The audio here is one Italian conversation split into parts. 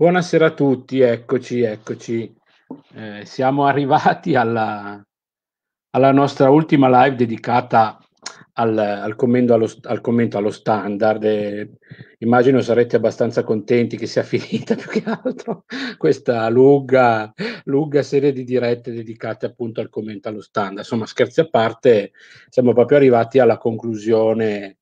Buonasera a tutti, eccoci, eccoci. Eh, siamo arrivati alla, alla, nostra ultima live dedicata al, al, commento, allo, al commento, allo, standard. E immagino sarete abbastanza contenti che sia finita più che altro questa lunga, lunga serie di dirette dedicate appunto al commento allo standard. Insomma, scherzi a parte, siamo proprio arrivati alla conclusione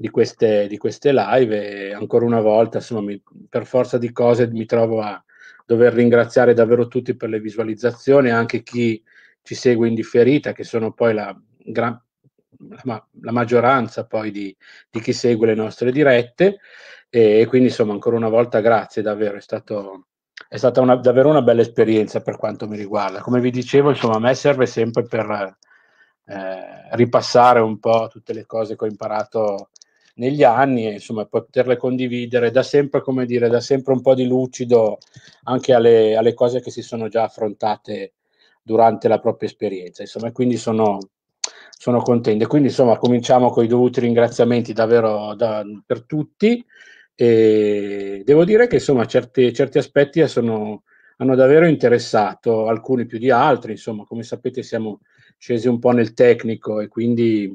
di queste, di queste live e ancora una volta, insomma, mi, per forza di cose mi trovo a dover ringraziare davvero tutti per le visualizzazioni, anche chi ci segue in differita, che sono poi la, gran, la, la maggioranza poi di, di, chi segue le nostre dirette. E, e quindi, insomma, ancora una volta grazie davvero, è stato è stata una, davvero una bella esperienza per quanto mi riguarda. Come vi dicevo, insomma, a me serve sempre per eh, ripassare un po' tutte le cose che ho imparato negli anni e insomma poterle condividere da sempre, come dire, da sempre un po' di lucido anche alle, alle cose che si sono già affrontate durante la propria esperienza. Insomma, quindi sono, sono contento. Quindi insomma cominciamo con i dovuti ringraziamenti davvero da, per tutti. E devo dire che insomma certi, certi aspetti sono, hanno davvero interessato, alcuni più di altri, insomma come sapete siamo scesi un po' nel tecnico e quindi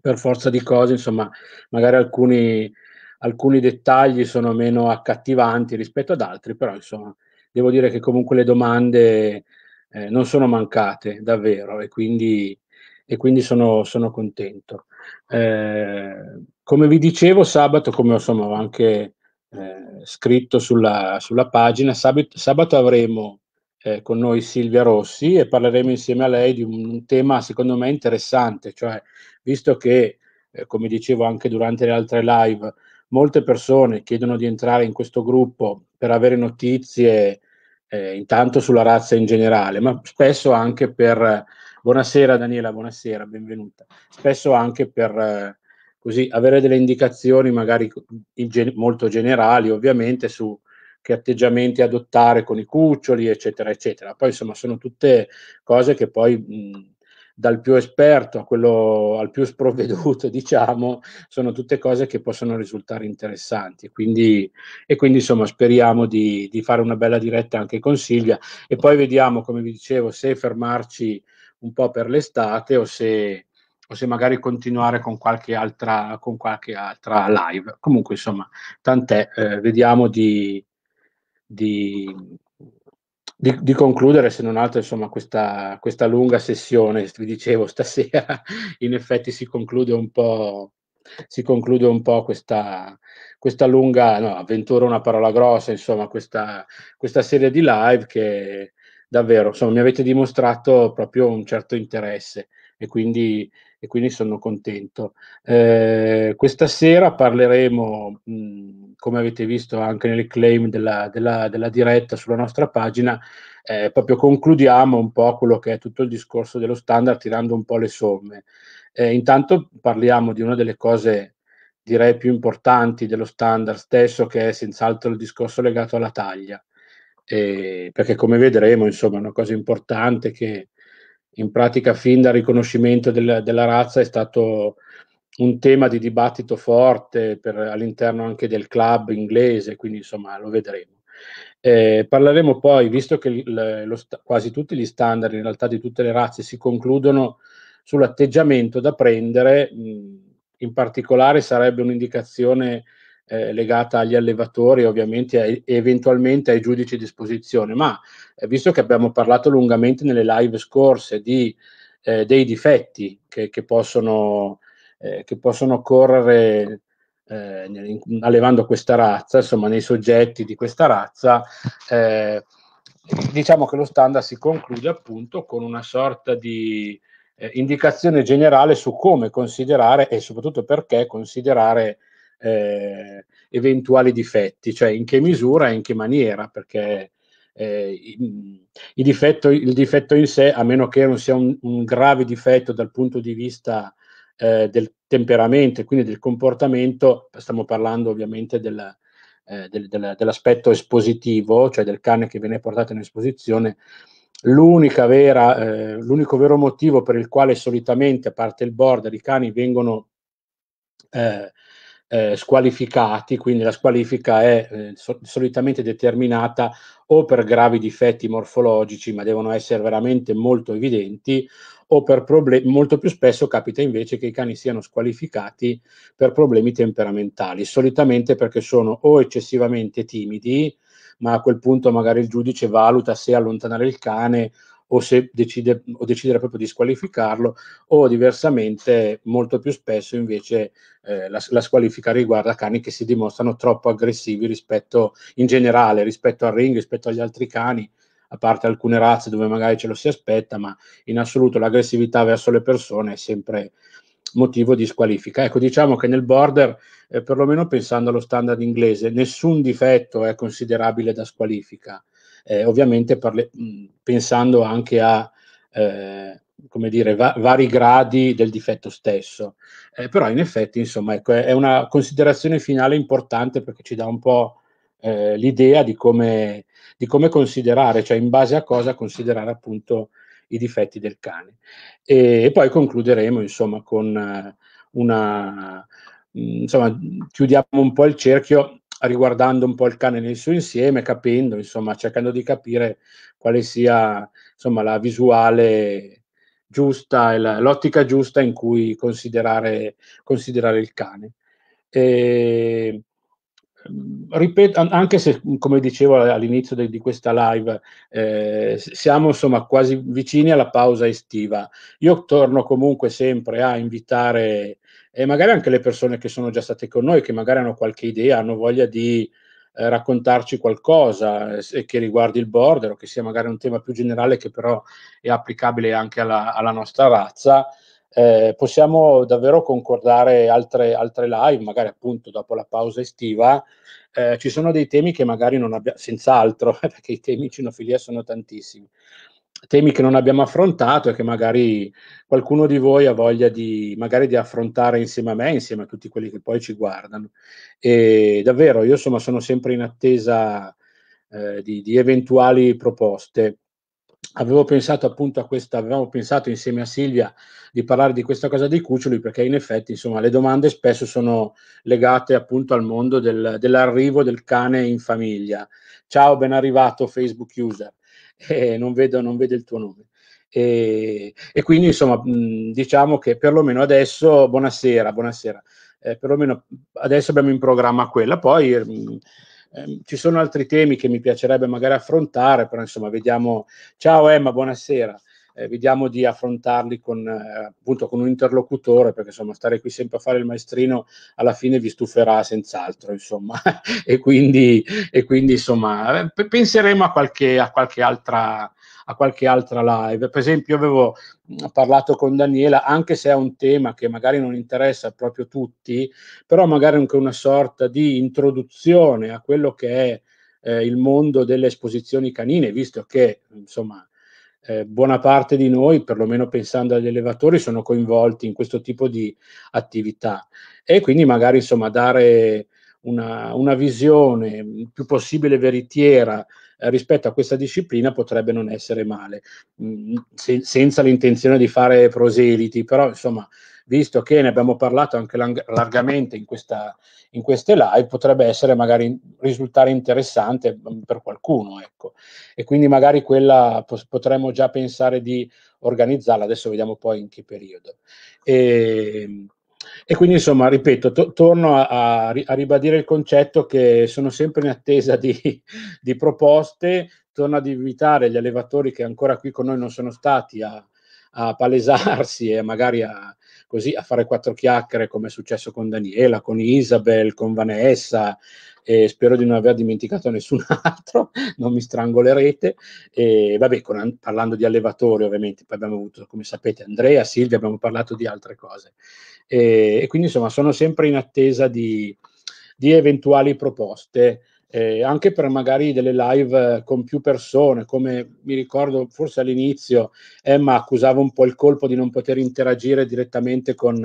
per forza di cose, insomma, magari alcuni, alcuni dettagli sono meno accattivanti rispetto ad altri, però insomma, devo dire che comunque le domande eh, non sono mancate davvero e quindi, e quindi sono, sono, contento. Eh, come vi dicevo, sabato, come insomma, ho anche eh, scritto sulla, sulla pagina, sabato, sabato avremo eh, con noi Silvia Rossi e parleremo insieme a lei di un, un tema secondo me interessante, cioè visto che, eh, come dicevo anche durante le altre live, molte persone chiedono di entrare in questo gruppo per avere notizie eh, intanto sulla razza in generale, ma spesso anche per... Buonasera Daniela, buonasera, benvenuta. Spesso anche per eh, così avere delle indicazioni magari molto generali ovviamente su che atteggiamenti adottare con i cuccioli, eccetera, eccetera. Poi insomma sono tutte cose che poi mh, mhmm, dal più esperto a quello al più sprovveduto, diciamo, sono tutte cose che possono risultare interessanti. Quindi, e quindi insomma speriamo di, di fare una bella diretta anche con Silvia e poi vediamo, come vi dicevo, se fermarci un po' per l'estate o se o se magari continuare con qualche altra, con qualche altra live. Comunque, insomma, tant'è, eh, vediamo di, di, di, di, concludere, se non altro, insomma, questa, questa lunga sessione. Vi dicevo, stasera in effetti si conclude un po', si conclude un po questa, questa lunga, no, avventura una parola grossa, insomma, questa, questa serie di live che davvero, insomma, mi avete dimostrato proprio un certo interesse e quindi, e quindi sono contento. Eh, questa sera parleremo... Mh, come avete visto anche nel claim della, della, della diretta sulla nostra pagina, eh, proprio concludiamo un po' quello che è tutto il discorso dello standard tirando un po' le somme. Eh, intanto parliamo di una delle cose direi più importanti dello standard stesso che è senz'altro il discorso legato alla taglia, eh, perché come vedremo insomma è una cosa importante che in pratica fin dal riconoscimento del, della razza è stato un tema di dibattito forte per, all'interno anche del club inglese, quindi insomma lo vedremo. Eh, parleremo poi, visto che l- lo quasi tutti gli standard in realtà di tutte le razze si concludono sull'atteggiamento da prendere, mh, in particolare sarebbe un'indicazione eh, legata agli allevatori ovviamente e eventualmente ai giudici di esposizione, ma eh, visto che abbiamo parlato lungamente nelle live scorse di, eh, dei difetti che, che possono eh, che possono occorrere eh, allevando questa razza, insomma nei soggetti di questa razza, eh, diciamo che lo standard si conclude appunto con una sorta di eh, indicazione generale su come considerare e soprattutto perché considerare eh, eventuali difetti, cioè in che misura e in che maniera, perché eh, i, i difetto, il difetto in sé, a meno che non sia un, un grave difetto dal punto di vista eh, del temperamento e quindi del comportamento, stiamo parlando ovviamente del, eh, del, del, dell'aspetto espositivo, cioè del cane che viene portato in esposizione, vera, eh, l'unico vero motivo per il quale solitamente, a parte il border, i cani vengono eh, eh, squalificati, quindi la squalifica è eh, so- solitamente determinata o per gravi difetti morfologici, ma devono essere veramente molto evidenti, o per problemi, molto più spesso capita invece che i cani siano squalificati per problemi temperamentali, solitamente perché sono o eccessivamente timidi, ma a quel punto magari il giudice valuta se allontanare il cane o se decide, o decidere proprio di squalificarlo o diversamente molto più spesso invece eh, la, la, squalifica riguarda cani che si dimostrano troppo aggressivi rispetto in generale rispetto al ring, rispetto agli altri cani a parte alcune razze dove magari ce lo si aspetta, ma in assoluto l'aggressività verso le persone è sempre motivo di squalifica. Ecco, diciamo che nel border, eh, perlomeno pensando allo standard inglese, nessun difetto è considerabile da squalifica eh, ovviamente parle, pensando anche a eh, come dire, va- vari gradi del difetto stesso. Eh, però in effetti, insomma, ecco, è una considerazione finale importante perché ci dà un po' eh, l'idea di come, di come, considerare, cioè in base a cosa considerare appunto i difetti del cane. E, e poi concluderemo, insomma, con eh, una... insomma, chiudiamo un po' il cerchio riguardando un po' il cane nel suo insieme, capendo, insomma, cercando di capire quale sia insomma, la visuale giusta e l'ottica giusta in cui considerare, considerare il cane. E, mm, ripeto, anche se, mm, come dicevo all'inizio de, di questa live, eh, siamo insomma quasi vicini alla pausa estiva, io torno comunque sempre a invitare eh, e magari anche le persone che sono già state con noi, che magari hanno qualche idea, hanno voglia di eh, raccontarci qualcosa eh, che riguardi il border o che sia magari un tema più generale che però è applicabile anche alla, alla nostra razza. Eh, possiamo davvero concordare altre, altre, live, magari appunto dopo la pausa estiva. Eh, ci sono dei temi che magari non abbiamo, senz'altro, perché i temi in cinofilia sono tantissimi, temi che non abbiamo affrontato e che magari qualcuno di voi ha voglia di, di, affrontare insieme a me, insieme a tutti quelli che poi ci guardano. E davvero, io insomma sono sempre in attesa eh, di, di, eventuali proposte. Avevo pensato appunto a questa, avevamo pensato insieme a Silvia di parlare di questa cosa dei cuccioli perché in effetti insomma le domande spesso sono legate appunto al mondo del, dell'arrivo del cane in famiglia. Ciao, ben arrivato Facebook user e non vedo, non vedo il tuo nome. E, e quindi insomma diciamo che perlomeno adesso, buonasera, buonasera, eh, perlomeno adesso abbiamo in programma quella, poi mh, eh, ci sono altri temi che mi piacerebbe magari affrontare, però insomma vediamo. Ciao Emma, buonasera eh, vediamo di affrontarli con, eh, appunto, con un interlocutore, perché insomma stare qui sempre a fare il maestrino alla fine vi stuferà senz'altro, insomma, e, quindi, e quindi insomma eh, penseremo a qualche, a qualche altra a qualche altra live. Per esempio, io avevo parlato con Daniela, anche se è un tema che magari non interessa proprio tutti, però magari anche una sorta di introduzione a quello che è eh, il mondo delle esposizioni canine, visto che insomma eh, buona parte di noi, perlomeno pensando agli elevatori, sono coinvolti in questo tipo di attività e quindi magari insomma dare una, una visione più possibile veritiera eh, rispetto a questa disciplina potrebbe non essere male, mh, mm, se, senza l'intenzione di fare proseliti, però insomma visto che ne abbiamo parlato anche largamente in, questa, in queste live, potrebbe essere magari risultare interessante mm, per qualcuno. Ecco. E quindi magari quella potremmo già pensare di organizzarla, adesso vediamo poi in che periodo. E, e quindi, insomma, ripeto, to- torno a, a, ribadire il concetto che sono sempre in attesa di, di, proposte, torno ad invitare gli allevatori che ancora qui con noi non sono stati a, a palesarsi e magari a, così a fare quattro chiacchiere come è successo con Daniela, con Isabel, con Vanessa e spero di non aver dimenticato nessun altro, non mi strangolerete. E vabbè, con, parlando di allevatori ovviamente, poi abbiamo avuto, come sapete, Andrea, Silvia, abbiamo parlato di altre cose. E, e quindi insomma sono sempre in attesa di, di eventuali proposte eh, anche per magari delle live eh, con più persone, come mi ricordo forse all'inizio Emma accusava un po' il colpo di non poter interagire direttamente con,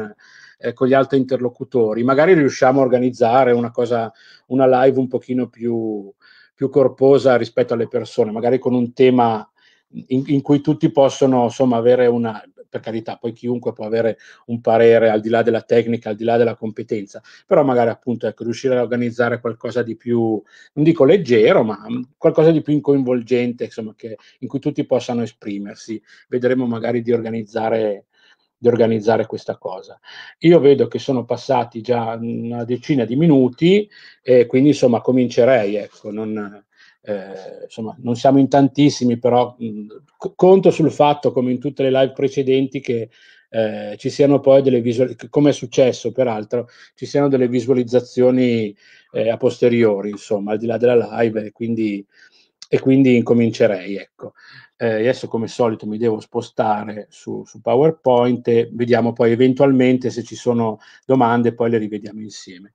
eh, con gli altri interlocutori, magari riusciamo a organizzare una, cosa, una live un pochino più, più corposa rispetto alle persone, magari con un tema in, in, cui tutti possono insomma avere una per carità, poi chiunque può avere un parere al di là della tecnica, al di là della competenza, però magari appunto ecco, riuscire a organizzare qualcosa di più, non dico leggero, ma mm, qualcosa di più coinvolgente, insomma, che, in cui tutti possano esprimersi. Vedremo magari di organizzare di organizzare questa cosa. Io vedo che sono passati già mm, una decina di minuti e quindi insomma comincerei, ecco, non, eh, insomma, non siamo in tantissimi, però mh, conto sul fatto, come in tutte le live precedenti, che eh, ci siano poi delle visualizzazioni, come è successo peraltro, ci siano delle visualizzazioni eh, a posteriori, insomma, al di là della live, e quindi, e quindi incomincerei, ecco. Eh, adesso come solito mi devo spostare su, su PowerPoint e vediamo poi eventualmente se ci sono domande, poi le rivediamo insieme.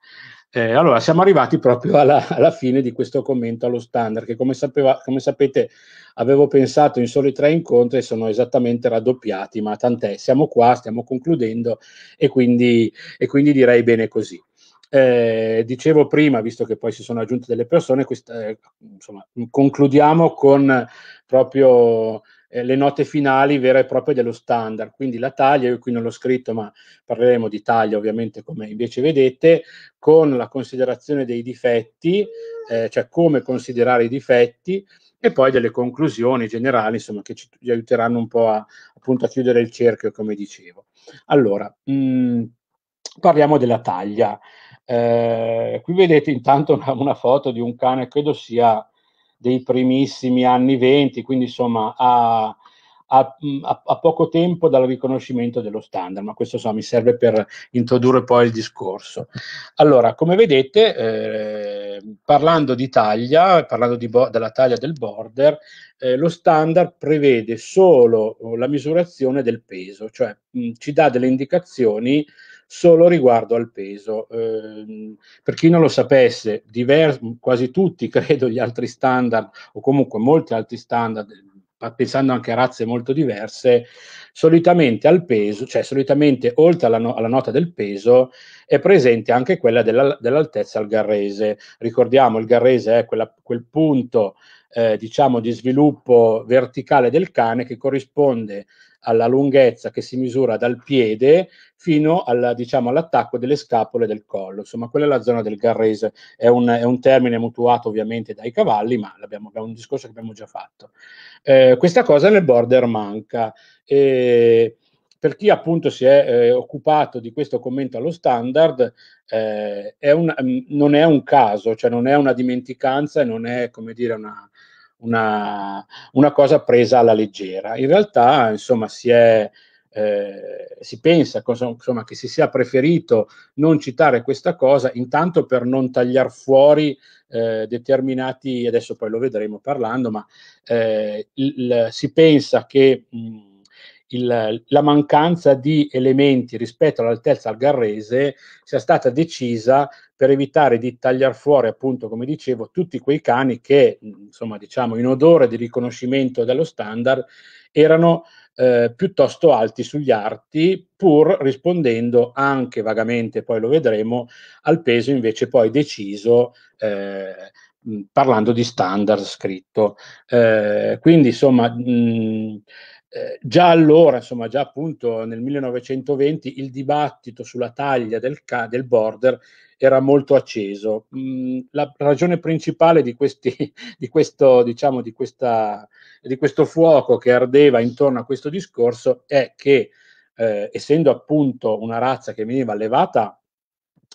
Eh, allora, siamo arrivati proprio alla, alla, fine di questo commento allo standard, che come, sapeva, come, sapete avevo pensato in soli tre incontri e sono esattamente raddoppiati, ma tant'è, siamo qua, stiamo concludendo e quindi, e quindi direi bene così. Eh, dicevo prima, visto che poi si sono aggiunte delle persone, questa, eh, insomma, concludiamo con proprio eh, le note finali vere e proprie dello standard, quindi la taglia, io qui non l'ho scritto ma parleremo di taglia ovviamente come invece vedete, con la considerazione dei difetti, eh, cioè come considerare i difetti e poi delle conclusioni generali insomma che ci, ci aiuteranno un po' a, appunto a chiudere il cerchio come dicevo. Allora, mh, mm, parliamo della taglia. Eh, qui vedete intanto una, una, foto di un cane, credo sia dei primissimi anni 20, quindi insomma a, a, a, poco tempo dal riconoscimento dello standard, ma questo insomma, mi serve per introdurre poi il discorso. Allora, come vedete, eh, parlando di taglia, parlando di bo- della taglia del border, eh, lo standard prevede solo la misurazione del peso, cioè mh, ci dà delle indicazioni solo riguardo al peso. Eh, per chi non lo sapesse, divers, quasi tutti, credo, gli altri standard, o comunque molti altri standard, pensando anche a razze molto diverse, solitamente al peso, cioè solitamente oltre alla, no- alla nota del peso, è presente anche quella della- dell'altezza al garrese. Ricordiamo, il garrese è quella, quel punto eh, diciamo di sviluppo verticale del cane che corrisponde alla lunghezza che si misura dal piede fino alla, diciamo, all'attacco delle scapole del collo. Insomma, quella è la zona del garrese. È un, è un termine mutuato ovviamente dai cavalli, ma è un discorso che abbiamo già fatto. Eh, questa cosa nel border manca. E per chi appunto si è eh, occupato di questo commento allo standard, eh, è un, mm, non è un caso, cioè non è una dimenticanza e non è, come dire, una una, una cosa presa alla leggera. In realtà, insomma, si è... Eh, si pensa insomma, che si sia preferito non citare questa cosa, intanto per non tagliare fuori eh, determinati, adesso poi lo vedremo parlando, ma eh, il, si pensa che mh, mm, il, la mancanza di elementi rispetto all'altezza al Garrese sia stata decisa per evitare di tagliare fuori, appunto, come dicevo, tutti quei cani che, insomma, diciamo, in odore di riconoscimento dello standard, erano eh, piuttosto alti sugli arti, pur rispondendo anche vagamente, poi lo vedremo, al peso invece poi deciso. Eh, parlando di standard scritto. Eh, quindi, insomma, mh, eh, già allora, insomma, già appunto nel 1920, il dibattito sulla taglia del, ca- del border era molto acceso. Mm, la ragione principale di, questi, di, questo, diciamo, di, questa, di, questo, fuoco che ardeva intorno a questo discorso è che, eh, essendo appunto una razza che veniva allevata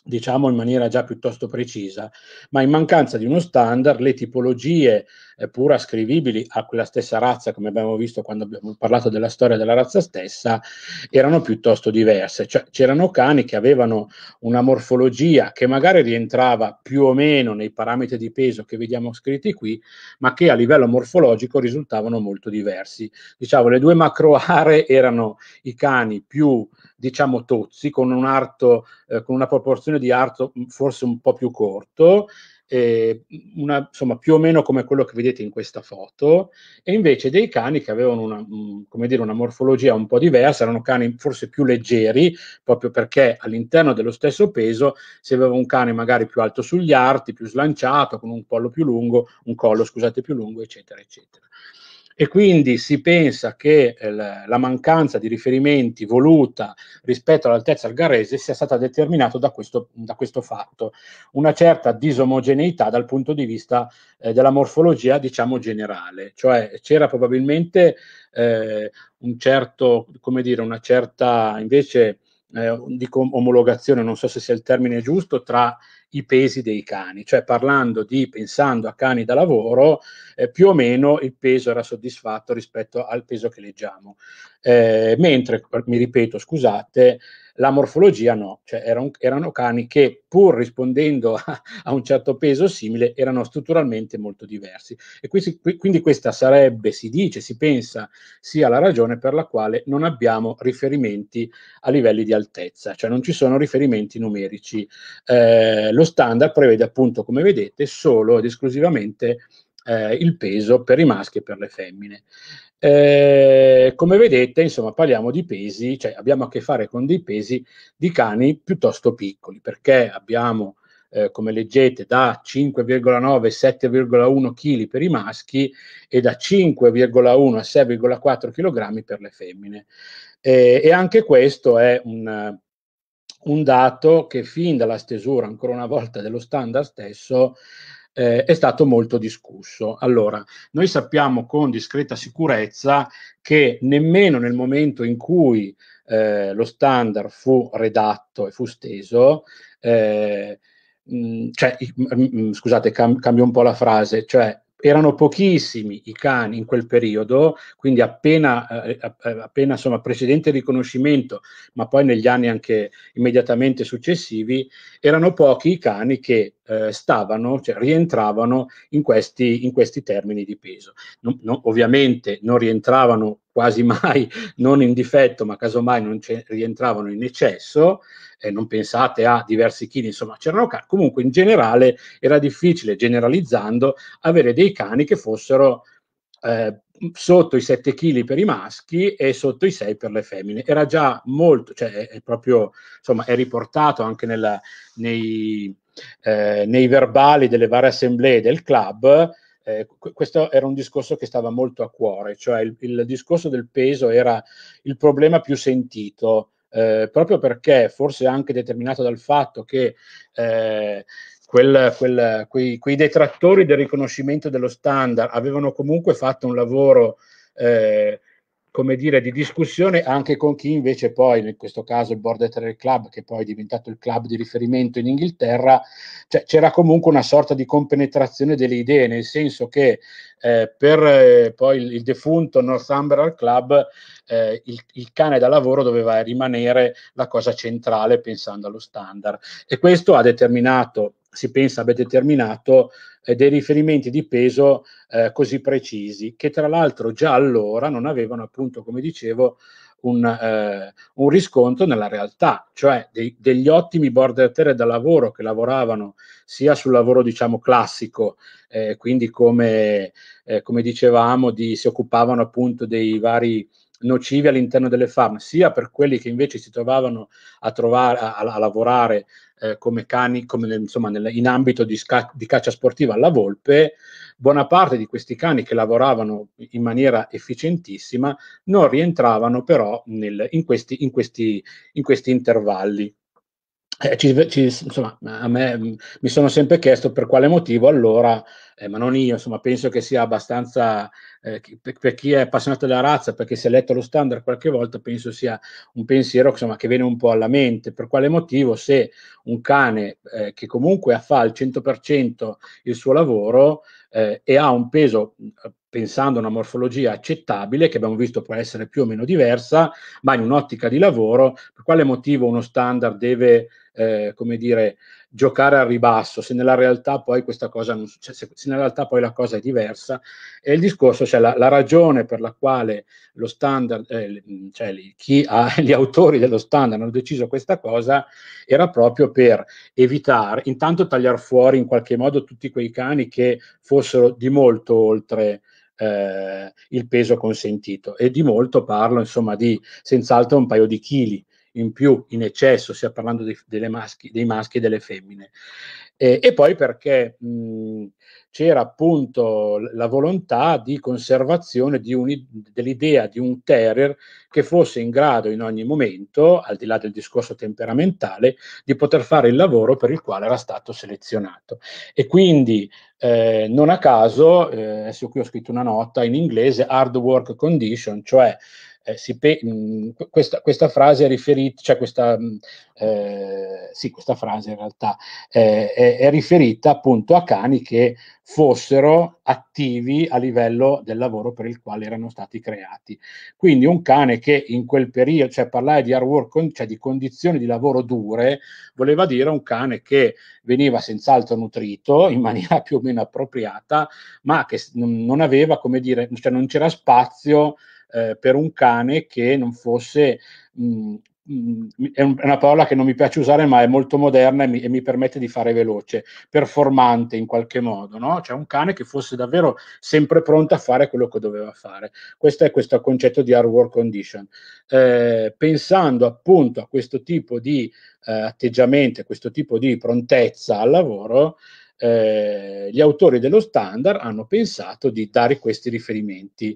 diciamo in maniera già piuttosto precisa, ma in mancanza di uno standard le tipologie eh, pur ascrivibili a quella stessa razza, come abbiamo visto quando abbiamo parlato della storia della razza stessa, erano piuttosto diverse. Cioè, c'erano cani che avevano una morfologia che magari rientrava più o meno nei parametri di peso che vediamo scritti qui, ma che a livello morfologico risultavano molto diversi. Diciamo, le due macro aree erano i cani più diciamo tozzi, con, un arto, eh, con una proporzione di arto mm, forse un po' più corto, eh, una, insomma più o meno come quello che vedete in questa foto, e invece dei cani che avevano una, mh, mm, dire, una morfologia un po' diversa, erano cani forse più leggeri, proprio perché all'interno dello stesso peso si aveva un cane magari più alto sugli arti, più slanciato, con un collo più lungo, un collo scusate più lungo, eccetera, eccetera e quindi si pensa che eh, la mancanza di riferimenti voluta rispetto all'altezza algarese sia stata determinata da questo, da questo fatto, una certa disomogeneità dal punto di vista eh, della morfologia diciamo generale, cioè c'era probabilmente eh, un certo, come dire, una certa invece eh, dico omologazione, non so se sia il termine giusto, tra i pesi dei cani, cioè parlando di, pensando a cani da lavoro, eh, più o meno il peso era soddisfatto rispetto al peso che leggiamo. Eh, mentre, mi ripeto, scusate, la morfologia no, cioè erano, erano cani che pur rispondendo a, a, un certo peso simile erano strutturalmente molto diversi. E quindi, quindi questa sarebbe, si dice, si pensa, sia la ragione per la quale non abbiamo riferimenti a livelli di altezza, cioè non ci sono riferimenti numerici. Eh, lo standard prevede appunto, come vedete, solo ed esclusivamente eh, il peso per i maschi e per le femmine. Eh, come vedete, insomma, parliamo di pesi, cioè abbiamo a che fare con dei pesi di cani piuttosto piccoli, perché abbiamo, eh, come leggete, da 5,9 7,1 kg per i maschi e da 5,1 a 6,4 kg per le femmine. Eh, e anche questo è un, un dato che fin dalla stesura, ancora una volta, dello standard stesso eh, è stato molto discusso. Allora, noi sappiamo con discreta sicurezza che nemmeno nel momento in cui eh, lo standard fu redatto e fu steso, eh, cioè, scusate, cambio un po' la frase, cioè erano pochissimi i cani in quel periodo, quindi appena, eh, eh, eh appena insomma, precedente riconoscimento, ma poi negli anni anche immediatamente successivi, erano pochi i cani che eh, stavano, cioè rientravano in questi, in questi termini di peso. Non, non, ovviamente non rientravano quasi mai, non in difetto, ma casomai non rientravano in eccesso, eh, non pensate a diversi chili, insomma c'erano cani, comunque in generale era difficile, generalizzando, avere dei cani che fossero eh, sotto i 7 kg per i maschi e sotto i 6 per le femmine. Era già molto, cioè è, proprio, insomma, è riportato anche nella, nei, eh, nei verbali delle varie assemblee del club. Eh, questo era un discorso che stava molto a cuore, cioè il, il discorso del peso era il problema più sentito eh, proprio perché forse anche determinato dal fatto che eh, quel, quel, quei, quei, detrattori del riconoscimento dello standard avevano comunque fatto un lavoro eh, come dire, di discussione anche con chi invece poi, in questo caso il Board Ethereum Club, che poi è diventato il club di riferimento in Inghilterra, cioè, c'era comunque una sorta di compenetrazione delle idee, nel senso che eh, per eh, poi il, il, defunto Northumberland Club eh, il, il, cane da lavoro doveva rimanere la cosa centrale pensando allo standard. E questo ha determinato, si pensa abbia determinato eh, dei riferimenti di peso eh, così precisi, che tra l'altro già allora non avevano appunto, come dicevo, un, eh, un riscontro nella realtà, cioè dei, degli ottimi border terrier da lavoro che lavoravano sia sul lavoro diciamo classico, eh, quindi come, eh, come dicevamo, di, si occupavano appunto dei vari nocivi all'interno delle farm, sia per quelli che invece si trovavano a, trovare, a, a lavorare eh, come cani, come, insomma, nel, in ambito di, sca- di, caccia sportiva alla volpe, buona parte di questi cani che lavoravano in maniera efficientissima non rientravano però nel, in, questi, in, questi, in questi intervalli. Eh, ci, ci, insomma, a me mm, mi sono sempre chiesto per quale motivo allora eh, ma non io, insomma, penso che sia abbastanza eh, per, chi è appassionato della razza, perché si è letto lo standard qualche volta, penso sia un pensiero insomma, che viene un po' alla mente. Per quale motivo se un cane eh, che comunque fa al 100% il suo lavoro eh, e ha un peso pensando a una morfologia accettabile, che abbiamo visto può essere più o meno diversa, ma in un'ottica di lavoro, per quale motivo uno standard deve, eh, come dire, giocare al ribasso, se nella realtà poi questa cosa non succede, se, nella realtà poi la cosa è diversa. è il discorso, cioè la, la ragione per la quale lo standard, eh, cioè chi ha, gli autori dello standard hanno deciso questa cosa, era proprio per evitare, intanto tagliare fuori in qualche modo tutti quei cani che fossero di molto oltre. Eh, il peso consentito e di molto parlo insomma di senz'altro un paio di chili in più in eccesso, sia parlando di, maschi, dei maschi e delle femmine. Eh, e poi perché mh, c'era appunto la volontà di conservazione di un, dell'idea di un terrier che fosse in grado in ogni momento, al di là del discorso temperamentale, di poter fare il lavoro per il quale era stato selezionato. E quindi eh, non a caso, eh, adesso qui ho scritto una nota in inglese, hard work condition, cioè eh, pe- mh, mhmm, questa, questa, frase è riferita, cioè questa, mh, mhmm, eh, sì, questa frase in realtà eh, è, è, riferita appunto a cani che fossero attivi a livello del lavoro per il quale erano stati creati. Quindi un cane che in quel periodo, cioè parlare di hard work, cioè di condizioni di lavoro dure, voleva dire un cane che veniva senz'altro nutrito in maniera più o meno appropriata, ma che non aveva, come dire, cioè non c'era spazio eh, per un cane che non fosse mh, mm, mm, è, una parola che non mi piace usare, ma è molto moderna e mi, e mi permette di fare veloce, performante in qualche modo, no? Cioè un cane che fosse davvero sempre pronto a fare quello che doveva fare. Questo è questo concetto di hard work condition. Eh, pensando appunto a questo tipo di eh, atteggiamento, a questo tipo di prontezza al lavoro, eh, gli autori dello standard hanno pensato di dare questi riferimenti.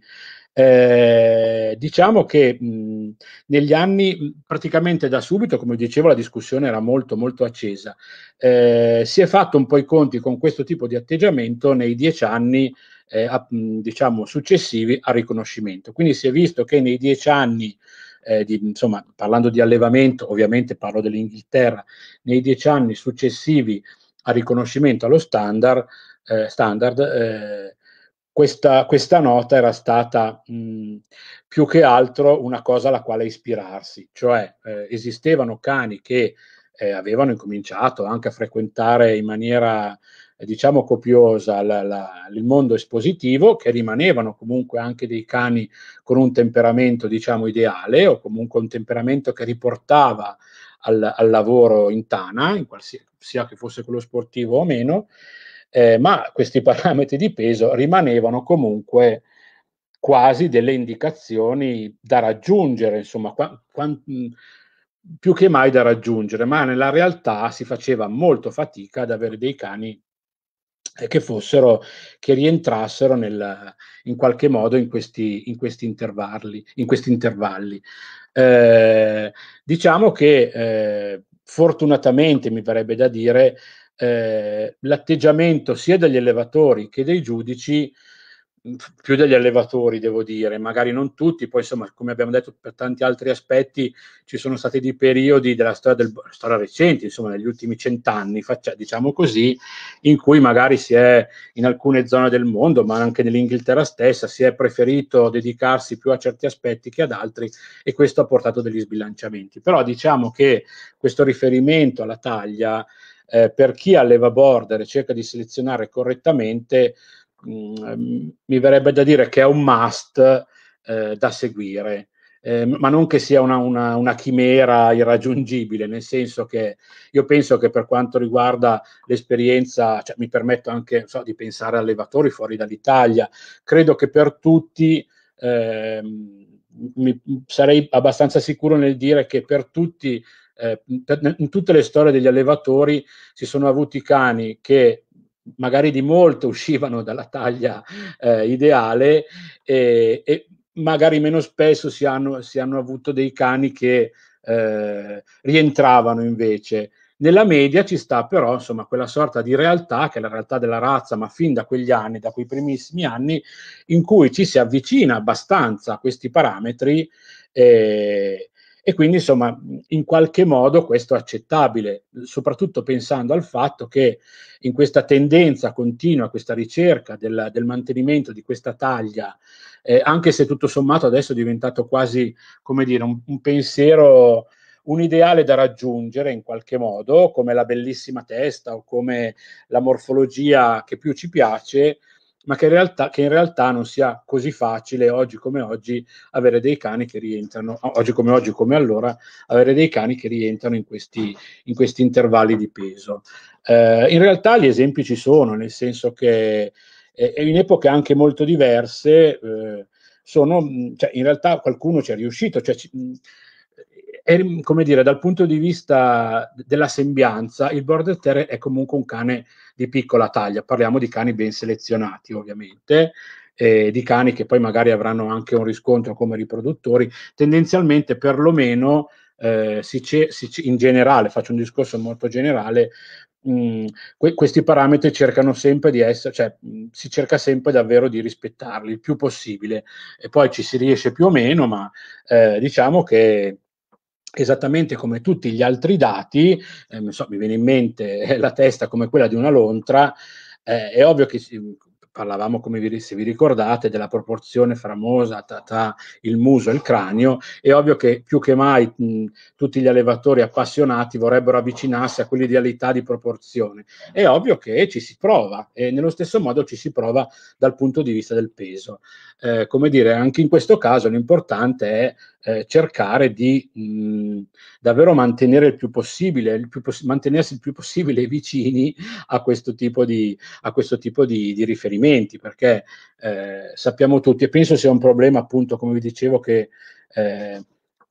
Eh, diciamo che mh, negli anni, praticamente da subito, come dicevo, la discussione era molto molto accesa. Eh, si è fatto un po' i conti con questo tipo di atteggiamento nei dieci anni eh, a, mh, diciamo, successivi al riconoscimento. Quindi si è visto che nei dieci anni eh, di, insomma, parlando di allevamento, ovviamente parlo dell'Inghilterra, nei dieci anni successivi al riconoscimento allo standard, eh, standard eh, questa, questa nota era stata mh, più che altro una cosa alla quale ispirarsi, cioè eh, esistevano cani che eh, avevano incominciato anche a frequentare in maniera diciamo copiosa la, la, il mondo espositivo, che rimanevano comunque anche dei cani con un temperamento diciamo ideale o comunque un temperamento che riportava al, al lavoro in tana, in qualsiasi, sia che fosse quello sportivo o meno, eh, ma questi parametri di peso rimanevano comunque quasi delle indicazioni da raggiungere, insomma, qua, qua, mh, mm, più che mai da raggiungere, ma nella realtà si faceva molto fatica ad avere dei cani eh, che fossero, che rientrassero nel, in qualche modo in questi, in questi intervalli. In questi intervalli. Eh, diciamo che eh, fortunatamente, mi verrebbe da dire, eh, l'atteggiamento sia degli allevatori che dei giudici, mm, più degli allevatori devo dire, magari non tutti, poi insomma come abbiamo detto per tanti altri aspetti ci sono stati dei periodi della storia, del, storia recente, insomma negli ultimi cent'anni, faccia, diciamo così, in cui magari si è in alcune zone del mondo, ma anche nell'Inghilterra stessa, si è preferito dedicarsi più a certi aspetti che ad altri e questo ha portato degli sbilanciamenti. Però diciamo che questo riferimento alla taglia eh, per chi alleva border e cerca di selezionare correttamente, mh, mm, mi verrebbe da dire che è un must eh, da seguire. Eh, ma non che sia una, una, una, chimera irraggiungibile, nel senso che io penso che per quanto riguarda l'esperienza, cioè, mi permetto anche so, di pensare a levatori fuori dall'Italia, credo che per tutti, eh, mi, sarei abbastanza sicuro nel dire che per tutti eh, in tutte le storie degli allevatori si sono avuti cani che magari di molto uscivano dalla taglia eh, ideale e, e, magari meno spesso si hanno, si hanno avuto dei cani che eh, rientravano invece. Nella media ci sta però insomma, quella sorta di realtà, che è la realtà della razza, ma fin da quegli anni, da quei primissimi anni, in cui ci si avvicina abbastanza a questi parametri eh, e quindi, insomma, in qualche modo questo è accettabile, soprattutto pensando al fatto che in questa tendenza continua, questa ricerca del, del mantenimento di questa taglia, eh, anche se tutto sommato adesso è diventato quasi, come dire, un, un pensiero un ideale da raggiungere in qualche modo, come la bellissima testa o come la morfologia che più ci piace, ma che in, realtà, che in realtà non sia così facile oggi come oggi avere dei cani che rientrano, oggi come oggi come allora, avere dei cani che rientrano in questi, in questi intervalli di peso. Eh, in realtà gli esempi ci sono, nel senso che eh, in epoche anche molto diverse... Eh, sono, mm, cioè, in realtà qualcuno ci è riuscito, cioè, mm, e, come dire, dal punto di vista della sembianza, il Border Terrier è comunque un cane di piccola taglia, parliamo di cani ben selezionati ovviamente, eh, di cani che poi magari avranno anche un riscontro come riproduttori, tendenzialmente perlomeno eh, si ce- si in generale, faccio un discorso molto generale, mh, mm, que- questi parametri cercano sempre di essere, cioè mh, mm, si cerca sempre davvero di rispettarli il più possibile e poi ci si riesce più o meno, ma eh, diciamo che esattamente come tutti gli altri dati, eh, so, mi viene in mente eh, la testa come quella di una lontra, eh, è ovvio che si, parlavamo, come vi, se vi ricordate, della proporzione famosa tra, il muso e il cranio, è ovvio che più che mai mh, tutti gli allevatori appassionati vorrebbero avvicinarsi a quell'idealità di proporzione. È ovvio che ci si prova e nello stesso modo ci si prova dal punto di vista del peso. Eh, come dire, anche in questo caso l'importante è eh, cercare di mh, mm, davvero mantenere il più possibile, il più poss- mantenersi il più possibile vicini a questo tipo di, questo tipo di, di riferimenti, perché eh, sappiamo tutti, e penso sia un problema appunto, come vi dicevo, che eh,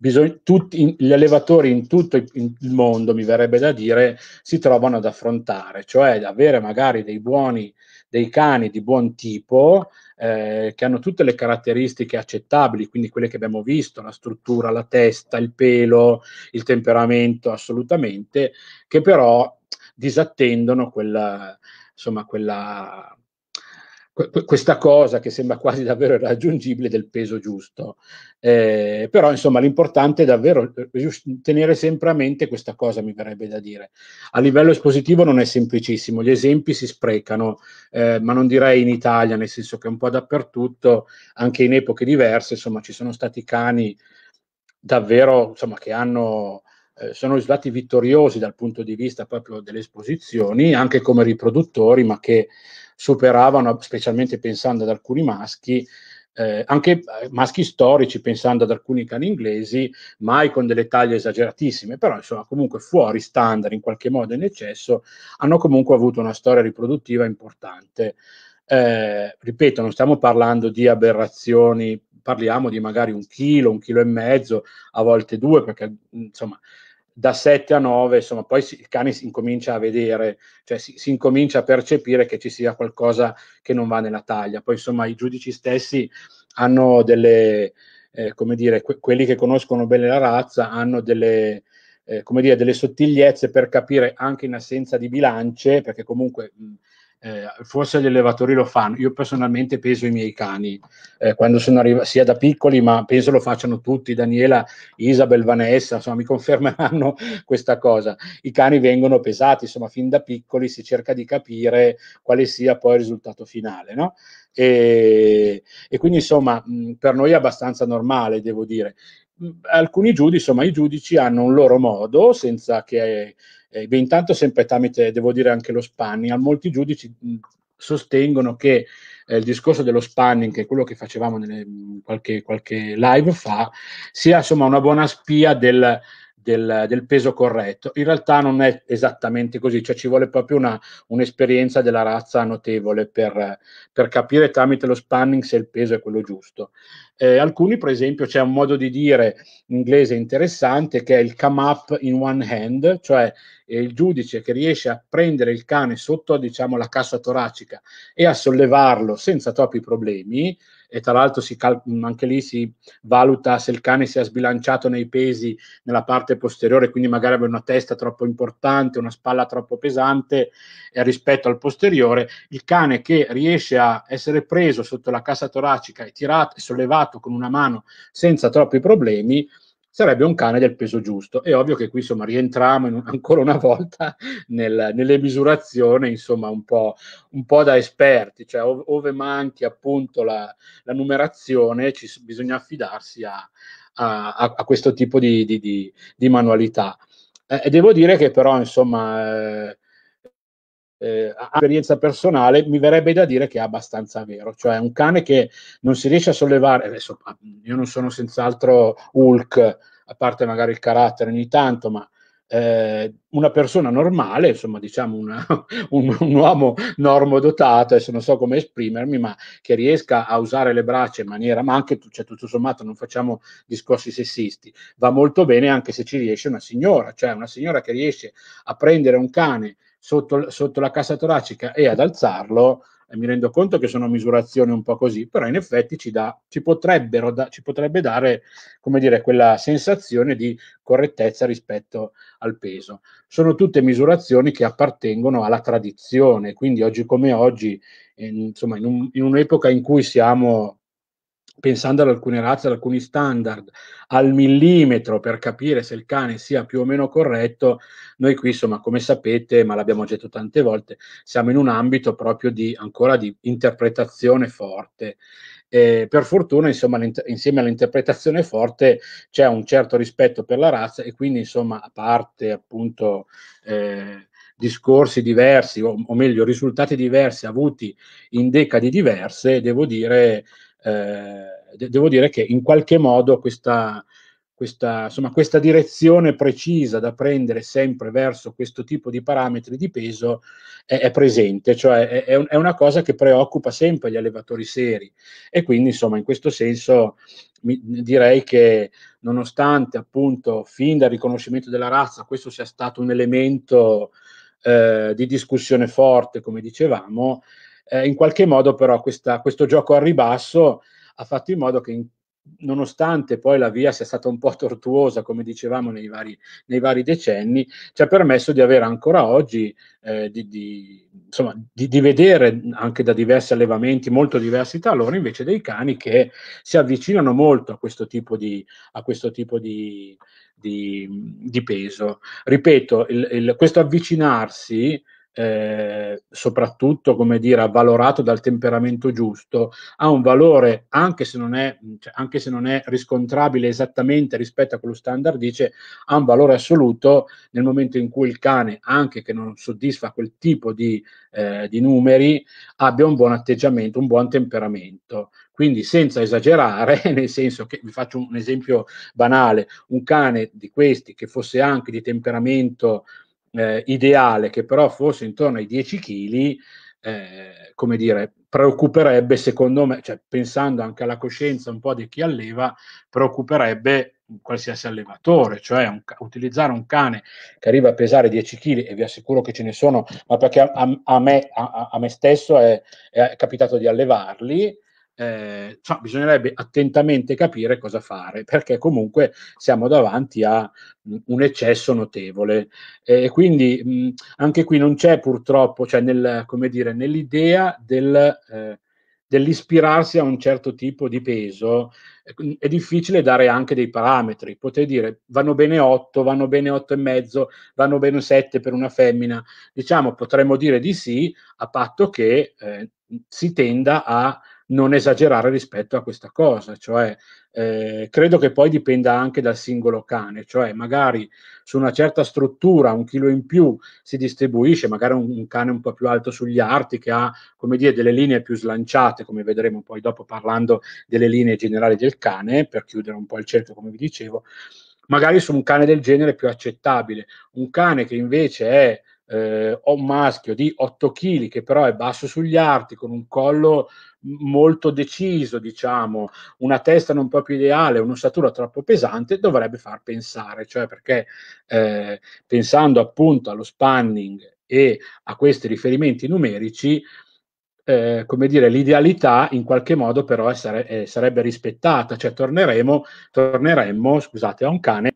Bisogna, tutti, gli allevatori in tutto il mondo, mi verrebbe da dire, si trovano ad affrontare, cioè avere magari dei buoni dei cani di buon tipo eh, che hanno tutte le caratteristiche accettabili, quindi quelle che abbiamo visto, la struttura, la testa, il pelo, il temperamento, assolutamente, che però disattendono quella, insomma, quella questa cosa che sembra quasi davvero irraggiungibile del peso giusto. Eh, però insomma l'importante è davvero eh, tenere sempre a mente questa cosa, mi verrebbe da dire. A livello espositivo non è semplicissimo, gli esempi si sprecano, eh, ma non direi in Italia, nel senso che un po' dappertutto, anche in epoche diverse, insomma ci sono stati cani davvero insomma, che hanno eh, sono risultati vittoriosi dal punto di vista proprio delle esposizioni, anche come riproduttori, ma che superavano, specialmente pensando ad alcuni maschi, eh, anche eh, maschi storici, pensando ad alcuni cani inglesi, mai con delle taglie esageratissime, però insomma comunque fuori standard, in qualche modo in eccesso, hanno comunque avuto una storia riproduttiva importante. Eh, ripeto, non stiamo parlando di aberrazioni, parliamo di magari un chilo, un chilo e mezzo, a volte due, perché insomma da 7 a 9, insomma, poi si, il cane si incomincia a vedere, cioè si, si, incomincia a percepire che ci sia qualcosa che non va nella taglia. Poi, insomma, i giudici stessi hanno delle, eh, come dire, que- quelli che conoscono bene la razza hanno delle, eh, come dire, delle sottigliezze per capire anche in assenza di bilance, perché comunque mh, eh, forse gli allevatori lo fanno, io personalmente peso i miei cani, eh, quando sono arrivati, sia da piccoli, ma penso lo facciano tutti, Daniela, Isabel, Vanessa, insomma mi confermeranno questa cosa, i cani vengono pesati, insomma fin da piccoli si cerca di capire quale sia poi il risultato finale, no? E, e quindi insomma per noi è abbastanza normale, devo dire alcuni giudici, insomma, i giudici hanno un loro modo, senza che, eh, intanto eh, sempre tramite, devo dire, anche lo spanning, molti giudici sostengono che eh, il discorso dello spanning, che è quello che facevamo nelle, qualche, qualche live fa, sia insomma una buona spia del del, del, peso corretto. In realtà non è esattamente così, cioè ci vuole proprio una, un'esperienza della razza notevole per, per, capire tramite lo spanning se il peso è quello giusto. Eh, alcuni, per esempio, c'è un modo di dire in inglese interessante che è il come up in one hand, cioè eh, il giudice che riesce a prendere il cane sotto diciamo, la cassa toracica e a sollevarlo senza troppi problemi e tra l'altro cal- anche lì si valuta se il cane sia sbilanciato nei pesi nella parte posteriore, quindi magari aveva una testa troppo importante, una spalla troppo pesante eh, rispetto al posteriore. Il cane che riesce a essere preso sotto la cassa toracica e tirato e sollevato con una mano senza troppi problemi, sarebbe un cane del peso giusto. È ovvio che qui insomma rientriamo in, ancora una volta nel, nelle misurazioni insomma un po', un po', da esperti, cioè ov- ove manchi appunto la, la numerazione ci, bisogna affidarsi a, a, a, questo tipo di, di, di, di manualità. Eh, devo dire che però insomma... Eh, eh, esperienza personale, mi verrebbe da dire che è abbastanza vero, cioè un cane che non si riesce a sollevare, adesso ah, io non sono senz'altro Hulk, a parte magari il carattere ogni tanto, ma eh, una persona normale, insomma diciamo una, un, un, uomo normodotato, adesso non so come esprimermi, ma che riesca a usare le braccia in maniera, ma anche cioè, tutto sommato non facciamo discorsi sessisti, va molto bene anche se ci riesce una signora, cioè una signora che riesce a prendere un cane sotto, sotto la cassa toracica e ad alzarlo, eh, mi rendo conto che sono misurazioni un po' così, però in effetti ci, da, ci, da, ci potrebbe dare dire, quella sensazione di correttezza rispetto al peso. Sono tutte misurazioni che appartengono alla tradizione, quindi oggi come oggi, in, eh, insomma, in, un, in un'epoca in cui siamo pensando ad alcune razze, ad alcuni standard, al millimetro per capire se il cane sia più o meno corretto, noi qui, insomma, come sapete, ma l'abbiamo detto tante volte, siamo in un ambito proprio di, ancora di interpretazione forte. Eh, per fortuna, insomma, insieme all'interpretazione forte c'è un certo rispetto per la razza e quindi, insomma, a parte appunto... Eh, discorsi diversi, o, o, meglio, risultati diversi avuti in decadi diverse, devo dire eh, de- devo dire che in qualche modo questa, questa, insomma, questa, direzione precisa da prendere sempre verso questo tipo di parametri di peso è, è presente, cioè è, è, un, è, una cosa che preoccupa sempre gli allevatori seri e quindi insomma in questo senso mi, direi che nonostante appunto fin dal riconoscimento della razza questo sia stato un elemento eh, di discussione forte come dicevamo, eh, in qualche modo però questa, questo gioco a ribasso ha fatto in modo che in, nonostante poi la via sia stata un po' tortuosa, come dicevamo nei vari, nei vari decenni, ci ha permesso di avere ancora oggi, eh, di, di, insomma, di, di, vedere anche da diversi allevamenti, molto diversi tra loro invece dei cani che si avvicinano molto a questo tipo di, questo tipo peso. Ripeto, il, il, questo avvicinarsi eh, soprattutto come dire avvalorato dal temperamento giusto ha un valore anche se, non è, cioè, anche se non è riscontrabile esattamente rispetto a quello standard dice ha un valore assoluto nel momento in cui il cane anche che non soddisfa quel tipo di, eh, di numeri abbia un buon atteggiamento un buon temperamento quindi senza esagerare nel senso che vi faccio un esempio banale un cane di questi che fosse anche di temperamento eh, ideale che però fosse intorno ai 10 kg, eh, come dire, preoccuperebbe secondo me, cioè, pensando anche alla coscienza un po' di chi alleva, preoccuperebbe qualsiasi allevatore, cioè un, utilizzare un cane che arriva a pesare 10 kg e vi assicuro che ce ne sono, ma perché a, a, me, a, a me, stesso è, è capitato di allevarli, eh, cioè, bisognerebbe attentamente capire cosa fare, perché comunque siamo davanti a mm, un eccesso notevole. E quindi mh, mm, anche qui non c'è purtroppo, cioè nel, dire, nell'idea del, eh, dell'ispirarsi a un certo tipo di peso, è difficile dare anche dei parametri, potrei dire vanno bene 8, vanno bene 8 e mezzo, vanno bene 7 per una femmina, diciamo potremmo dire di sì a patto che eh, si tenda a non esagerare rispetto a questa cosa, cioè eh, credo che poi dipenda anche dal singolo cane, cioè magari su una certa struttura un chilo in più si distribuisce, magari un, un cane un po' più alto sugli arti che ha come dire delle linee più slanciate, come vedremo poi dopo parlando delle linee generali del cane, per chiudere un po' il cerchio come vi dicevo, magari su un cane del genere è più accettabile, un cane che invece è eh, ho un maschio di 8 kg che però è basso sugli arti, con un collo molto deciso, diciamo, una testa non proprio ideale, un'ossatura troppo pesante, dovrebbe far pensare, cioè perché eh, pensando appunto allo spanning e a questi riferimenti numerici, eh, come dire, l'idealità in qualche modo però è, sare- eh, sarebbe rispettata, cioè torneremo, torneremmo, scusate, a un cane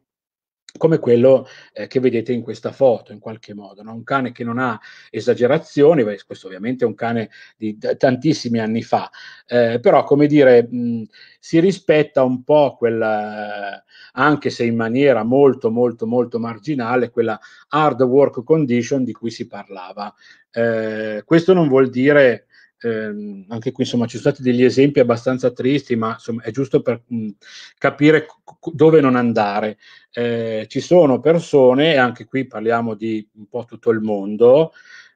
come quello eh, che vedete in questa foto, in qualche modo. No? Un cane che non ha esagerazioni, beh, questo ovviamente è un cane di t- tantissimi anni fa, eh, però come dire, mh, si rispetta un po' quella, anche se in maniera molto, molto, molto marginale, quella hard work condition di cui si parlava. Eh, questo non vuol dire eh, anche qui insomma ci sono stati degli esempi abbastanza tristi, ma insomma, è giusto per mh, capire c- dove non andare. Eh, ci sono persone, e anche qui parliamo di un po' tutto il mondo,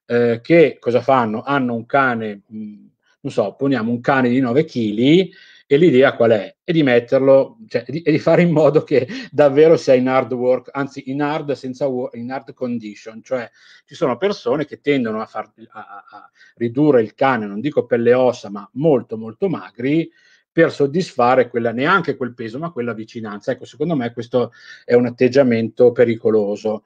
eh, che cosa fanno? Hanno un cane, mh, non so, poniamo un cane di 9 kg e l'idea qual è? È di metterlo, cioè, di, è di fare in modo che davvero sia in hard work, anzi in hard, senza work, in hard condition, cioè ci sono persone che tendono a, far, a, a ridurre il cane, non dico pelle e ossa, ma molto molto magri, per soddisfare quella, neanche quel peso, ma quella vicinanza. Ecco, secondo me questo è un atteggiamento pericoloso,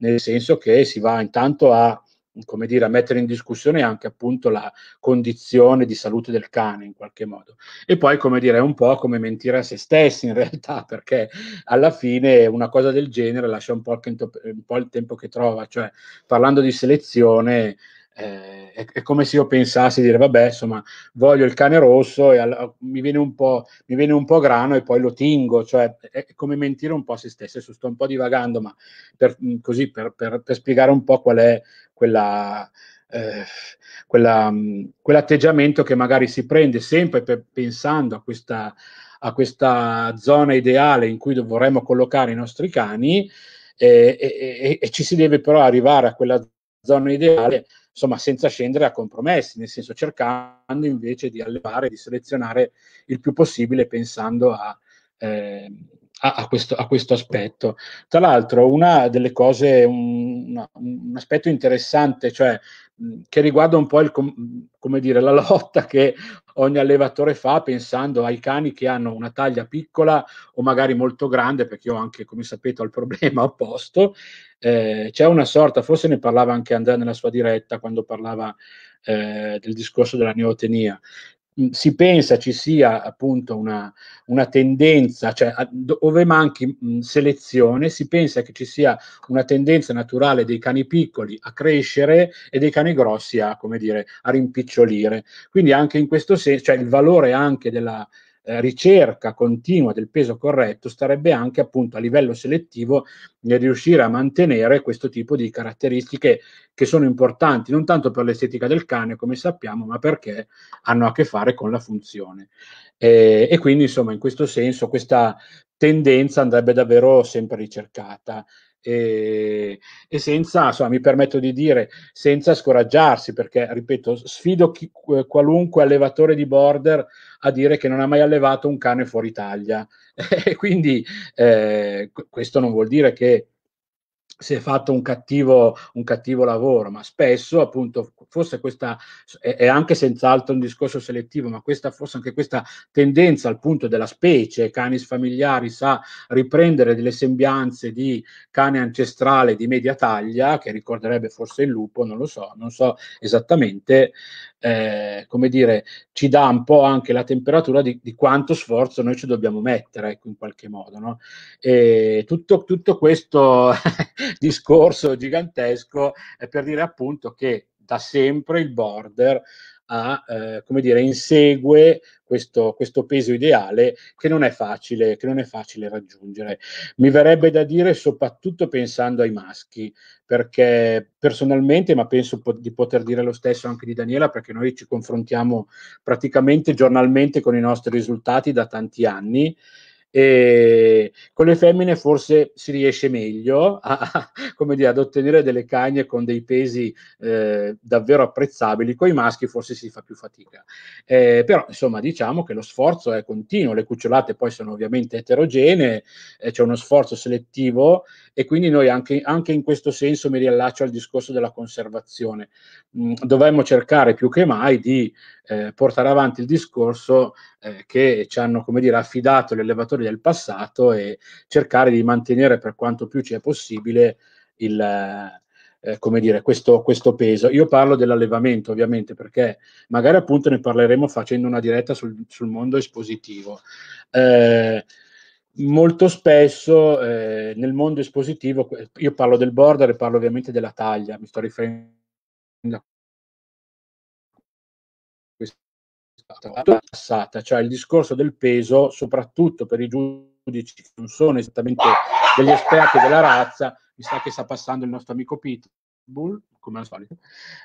nel senso che si va intanto a come dire, a mettere in discussione anche appunto la condizione di salute del cane in qualche modo. E poi, come dire, è un po' come mentire a se stessi in realtà, perché alla fine una cosa del genere lascia un po' il, tempo che trova, cioè parlando di selezione eh, è, è, come se io pensassi dire vabbè insomma voglio il cane rosso e all- mi, viene un po', mi viene un po' grano e poi lo tingo cioè è come mentire un po' a se stesso adesso sto un po' divagando ma per, mm, così per, per, per spiegare un po' qual è quella eh, quella, mh, mm, quell'atteggiamento che magari si prende sempre per, pensando a questa, a questa zona ideale in cui dovremmo collocare i nostri cani eh, e, e, e ci si deve però arrivare a quella zona ideale insomma senza scendere a compromessi, nel senso cercando invece di allevare, di selezionare il più possibile pensando a, eh, a, a, questo, a questo, aspetto. Tra l'altro una delle cose, un, un aspetto interessante, cioè che riguarda un po' il, come dire, la lotta che ogni allevatore fa pensando ai cani che hanno una taglia piccola o magari molto grande, perché io anche, come sapete, ho il problema opposto. Eh, c'è una sorta, forse ne parlava anche Andrea nella sua diretta quando parlava eh, del discorso della neotenia, si pensa ci sia appunto una, una tendenza, cioè a, dove manchi mh, selezione, si pensa che ci sia una tendenza naturale dei cani piccoli a crescere e dei cani grossi a, come dire, a rimpicciolire. Quindi anche in questo senso, cioè il valore anche della, eh, ricerca continua del peso corretto starebbe anche appunto a livello selettivo nel eh, riuscire a mantenere questo tipo di caratteristiche che sono importanti non tanto per l'estetica del cane come sappiamo ma perché hanno a che fare con la funzione eh, e quindi insomma in questo senso questa tendenza andrebbe davvero sempre ricercata e, e senza, insomma, mi permetto di dire, senza scoraggiarsi, perché, ripeto, sfido chi, qualunque allevatore di border a dire che non ha mai allevato un cane fuori Italia. E quindi eh, questo non vuol dire che si è fatto un cattivo, un cattivo, lavoro, ma spesso appunto forse questa è anche senz'altro un discorso selettivo, ma questa, forse anche questa tendenza al punto della specie, canis familiari sa riprendere delle sembianze di cane ancestrale di media taglia, che ricorderebbe forse il lupo, non lo so, non so esattamente, eh, come dire, ci dà un po' anche la temperatura di, di quanto sforzo noi ci dobbiamo mettere, ecco, in qualche modo. No? Tutto, tutto, questo discorso gigantesco è per dire appunto che da sempre il border a, eh, come dire, insegue questo, questo, peso ideale che non, è facile, che non è facile raggiungere. Mi verrebbe da dire soprattutto pensando ai maschi, perché personalmente, ma penso po- di poter dire lo stesso anche di Daniela, perché noi ci confrontiamo praticamente giornalmente con i nostri risultati da tanti anni e con le femmine forse si riesce meglio a, come dire, ad ottenere delle cagne con dei pesi eh, davvero apprezzabili, con i maschi forse si fa più fatica. Eh, però insomma diciamo che lo sforzo è continuo, le cucciolate poi sono ovviamente eterogenee, eh, c'è uno sforzo selettivo e quindi noi anche, anche, in questo senso mi riallaccio al discorso della conservazione. Mm, dovremmo cercare più che mai di eh, portare avanti il discorso eh, che ci hanno come dire, affidato gli allevatori del passato e cercare di mantenere per quanto più ci è possibile il, eh, eh, come dire, questo, questo, peso. Io parlo dell'allevamento ovviamente perché magari appunto ne parleremo facendo una diretta sul, sul mondo espositivo. Eh, molto spesso eh, nel mondo espositivo, io parlo del border e parlo ovviamente della taglia, mi sto riferendo a passata, esatto, cioè il discorso del peso, soprattutto per i giudici che non sono esattamente degli esperti della razza, mi sa che sta passando il nostro amico Pitbull, come al solito,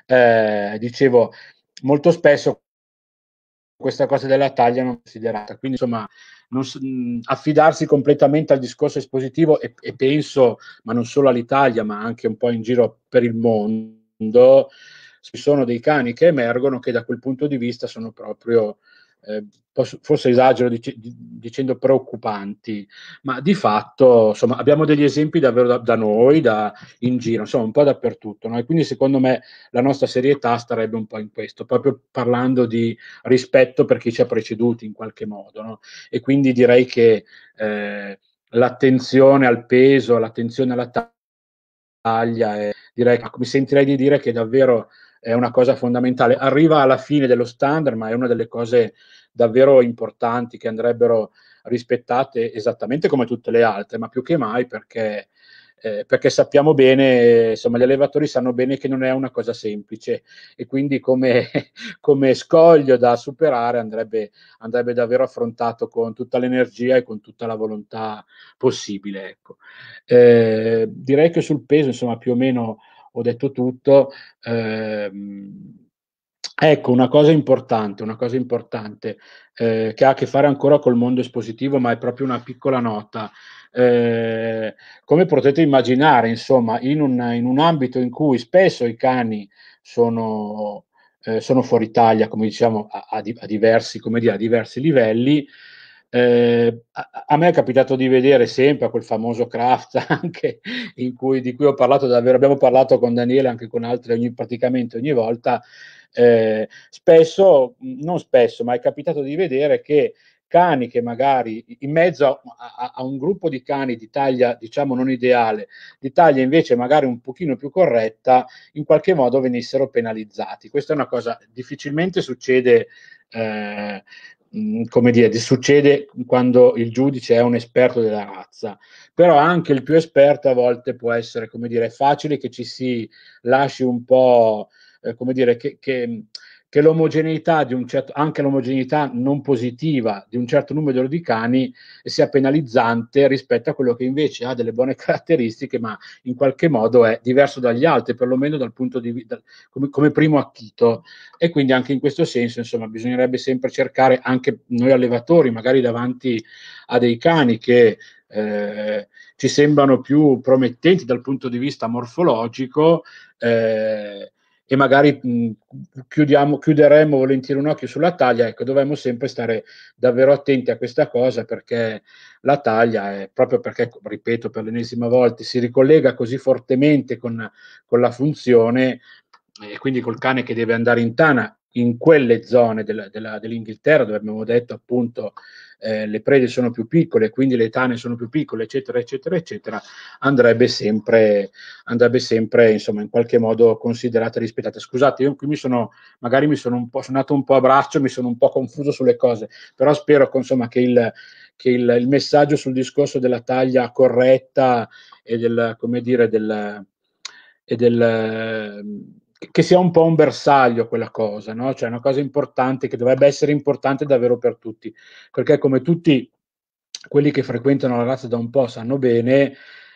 eh, dicevo, molto spesso questa cosa della taglia non è considerata, quindi insomma non, affidarsi completamente al discorso espositivo e, e penso, ma non solo all'Italia, ma anche un po' in giro per il mondo, ci sono dei cani che emergono che da quel punto di vista sono proprio, eh, posso, forse esagero dic- dicendo preoccupanti, ma di fatto insomma, abbiamo degli esempi davvero da, da noi, da, in giro, insomma un po' dappertutto. No? E quindi secondo me la nostra serietà starebbe un po' in questo, proprio parlando di rispetto per chi ci ha preceduti in qualche modo. No? E quindi direi che... Eh, l'attenzione al peso, l'attenzione alla taglia. E eh, direi, mi sentirei di dire che davvero è una cosa fondamentale. Arriva alla fine dello standard, ma è una delle cose davvero importanti che andrebbero rispettate esattamente come tutte le altre, ma più che mai perché, eh, perché sappiamo bene, insomma gli allevatori sanno bene che non è una cosa semplice e quindi come, come scoglio da superare andrebbe, andrebbe, davvero affrontato con tutta l'energia e con tutta la volontà possibile. Ecco. Eh, direi che sul peso, insomma, più o meno ho detto tutto. Eh, Ecco, una cosa importante, una cosa importante eh, che ha a che fare ancora col mondo espositivo, ma è proprio una piccola nota. Eh, come potete immaginare, insomma, in un, in un, ambito in cui spesso i cani sono, eh, sono fuori Italia, come diciamo, a, a, di, a, diversi, come dire, a diversi livelli, eh, a, me è capitato di vedere sempre quel famoso craft anche cui, di cui ho parlato davvero, abbiamo parlato con Daniele anche con altri ogni, praticamente ogni volta. Eh, spesso, non spesso, ma è capitato di vedere che cani che magari in mezzo a, a, a, un gruppo di cani di taglia diciamo non ideale, di taglia invece magari un pochino più corretta, in qualche modo venissero penalizzati. Questa è una cosa difficilmente succede eh, Mm, come dire, succede quando il giudice è un esperto della razza, però anche il più esperto a volte può essere, come dire, facile che ci si lasci un po', eh, come dire, che, che che l'omogeneità di un certo, anche l'omogeneità non positiva di un certo numero di cani sia penalizzante rispetto a quello che invece ha delle buone caratteristiche, ma in qualche modo è diverso dagli altri, perlomeno dal punto di vista come, come, primo acchito. E quindi anche in questo senso, insomma, bisognerebbe sempre cercare anche noi allevatori, magari davanti a dei cani che eh, ci sembrano più promettenti dal punto di vista morfologico. Eh, e magari mh, mhmm, chiudiamo, volentieri un occhio sulla taglia, ecco, dovremmo sempre stare davvero attenti a questa cosa perché la taglia è proprio perché, ripeto per l'ennesima volta, si ricollega così fortemente con, con la funzione e quindi col cane che deve andare in tana in quelle zone della, della, dell'Inghilterra dove abbiamo detto appunto eh, le prede sono più piccole, quindi le tane sono più piccole, eccetera, eccetera, eccetera, andrebbe sempre, andrebbe sempre insomma, in qualche modo considerata e rispettata. Scusate, io qui mi sono, magari mi sono un po', sono nato un po' a braccio, mi sono un po' confuso sulle cose, però spero insomma, che, il, che il, il messaggio sul discorso della taglia corretta e del, come dire, del... E del che sia un po' un bersaglio quella cosa, no? cioè una cosa importante che dovrebbe essere importante davvero per tutti, perché come tutti quelli che frequentano la razza da un po' sanno bene,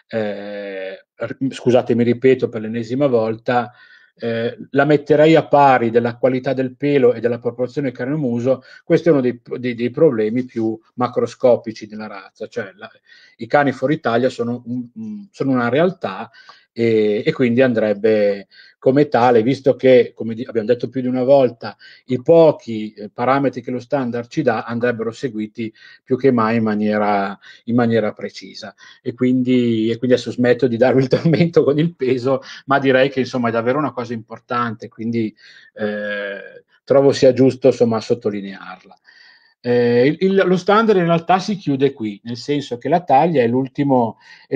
eh, scusatemi ripeto per l'ennesima volta, eh, la metterei a pari della qualità del pelo e della proporzione carne-muso, questo è uno dei, dei, dei problemi più macroscopici della razza, cioè la, i cani fuori Italia sono, un, sono una realtà e, e, quindi andrebbe come tale, visto che, come abbiamo detto più di una volta, i pochi eh, parametri che lo standard ci dà andrebbero seguiti più che mai in maniera, in maniera precisa. E quindi, e quindi adesso smetto di darvi il tormento con il peso, ma direi che insomma è davvero una cosa importante, quindi eh, trovo sia giusto insomma sottolinearla. Eh, il, lo standard in realtà si chiude qui, nel senso che la taglia è, è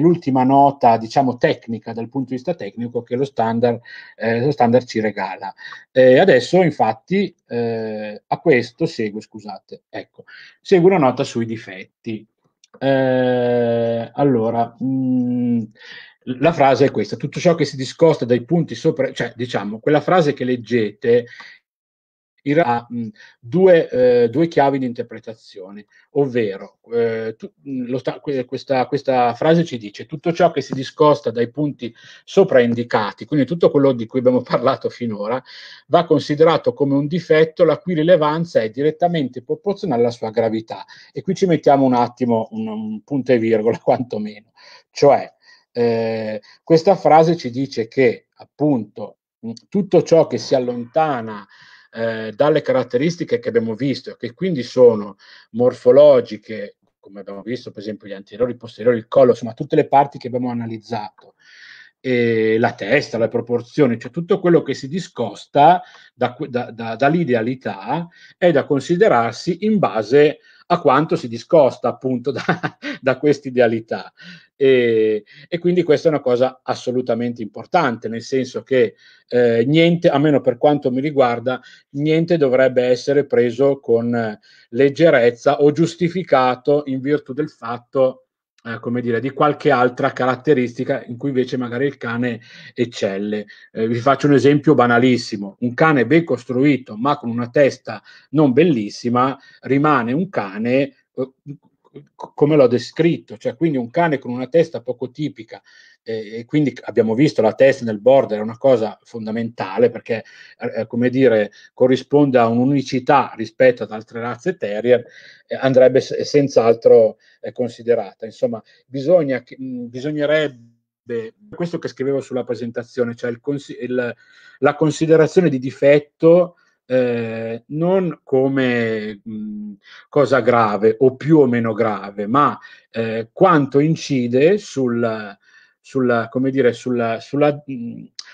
l'ultima nota, diciamo, tecnica dal punto di vista tecnico che lo standard, eh, lo standard ci regala. Eh, adesso, infatti, eh, a questo segue, scusate, ecco, segue una nota sui difetti. Eh, allora, mh, mm, la frase è questa, tutto ciò che si discosta dai punti sopra, cioè diciamo, quella frase che leggete in realtà mm, due, eh, due, chiavi di interpretazione, ovvero eh, tu, mm, sta, questa, questa, frase ci dice tutto ciò che si discosta dai punti sopra indicati, quindi tutto quello di cui abbiamo parlato finora, va considerato come un difetto la cui rilevanza è direttamente proporzionale alla sua gravità. E qui ci mettiamo un attimo un, un punto e virgola, quantomeno. Cioè, eh, questa frase ci dice che appunto mm, tutto ciò che si allontana eh, dalle caratteristiche che abbiamo visto, che quindi sono morfologiche, come abbiamo visto per esempio gli anteriori, i posteriori, il collo, insomma tutte le parti che abbiamo analizzato, la testa, le proporzioni, cioè tutto quello che si discosta da, da, da, dall'idealità è da considerarsi in base a a quanto si discosta appunto da, da idealità. E, e, quindi questa è una cosa assolutamente importante, nel senso che eh, niente, almeno per quanto mi riguarda, niente dovrebbe essere preso con eh, leggerezza o giustificato in virtù del fatto eh, come dire, di qualche altra caratteristica in cui invece magari il cane eccelle. Eh, vi faccio un esempio banalissimo: un cane ben costruito ma con una testa non bellissima rimane un cane. Eh, come l'ho descritto, cioè quindi un cane con una testa poco tipica e quindi abbiamo visto la testa nel border è una cosa fondamentale perché eh, eh, come dire corrisponde a un'unicità rispetto ad altre razze terrier eh, andrebbe s- senz'altro eh, considerata insomma bisogna, mh, bisognerebbe questo che scrivevo sulla presentazione cioè il cons- il, la considerazione di difetto eh, non come mh, cosa grave o più o meno grave, ma eh, quanto incide sul, sulla, come dire, sulla, sulla,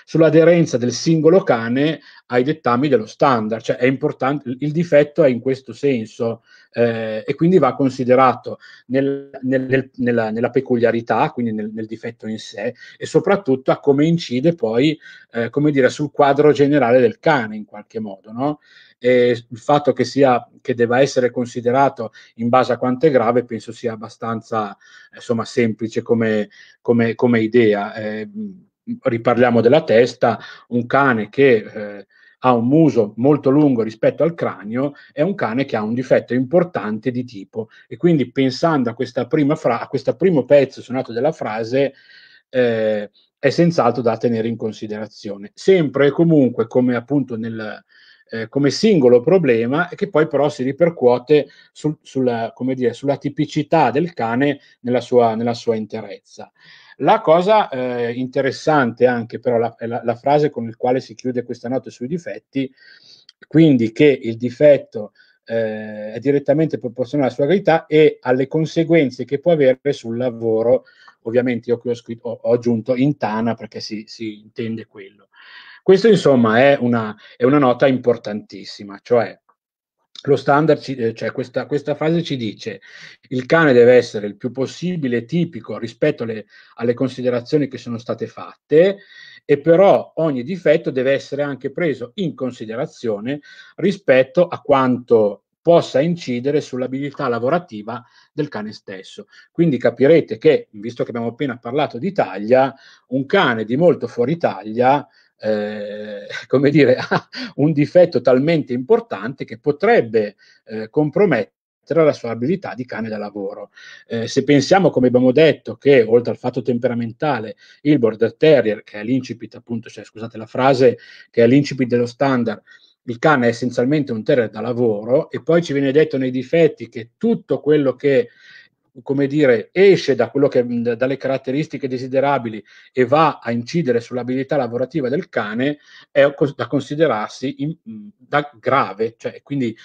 sull'aderenza del singolo cane ai dettami dello standard. Cioè è importante, il difetto è in questo senso eh, e quindi va considerato nel, nel, nella, nella, peculiarità, quindi nel, nel, difetto in sé e soprattutto a come incide poi, eh, come dire, sul quadro generale del cane in qualche modo. No? e il fatto che, sia, che debba essere considerato in base a quanto è grave penso sia abbastanza insomma, semplice come, come, come idea. Eh, riparliamo della testa, un cane che... Eh, ha un muso molto lungo rispetto al cranio, è un cane che ha un difetto importante di tipo. E quindi pensando a, questa prima fra- a questo primo pezzo suonato della frase, eh, è senz'altro da tenere in considerazione. Sempre e comunque, come appunto nel, eh, come singolo problema e che poi però si ripercuote sul, sulla, dire, sulla, tipicità del cane nella sua, nella sua interezza. La cosa eh, interessante anche però la, la, la frase con la quale si chiude questa nota sui difetti, quindi che il difetto eh, è direttamente proporzionale alla sua gravità e alle conseguenze che può avere sul lavoro. Ovviamente io qui ho, scritto, ho, ho aggiunto in tana perché si, si intende quello. Questo insomma è una, è una nota importantissima, cioè lo standard, ci, eh, cioè questa, questa, fase ci dice il cane deve essere il più possibile tipico rispetto alle, alle, considerazioni che sono state fatte e però ogni difetto deve essere anche preso in considerazione rispetto a quanto possa incidere sull'abilità lavorativa del cane stesso. Quindi capirete che, visto che abbiamo appena parlato di taglia, un cane di molto fuori taglia eh, come dire, ha un difetto talmente importante che potrebbe eh, compromettere la sua abilità di cane da lavoro. Eh, se pensiamo, come abbiamo detto, che oltre al fatto temperamentale, il border terrier, che è l'incipit appunto, cioè, scusate la frase, che è l'incipit dello standard, il cane è essenzialmente un terrier da lavoro e poi ci viene detto nei difetti che tutto quello che come dire, esce da che, dalle caratteristiche desiderabili e va a incidere sull'abilità lavorativa del cane, è da considerarsi in, da grave, cioè quindi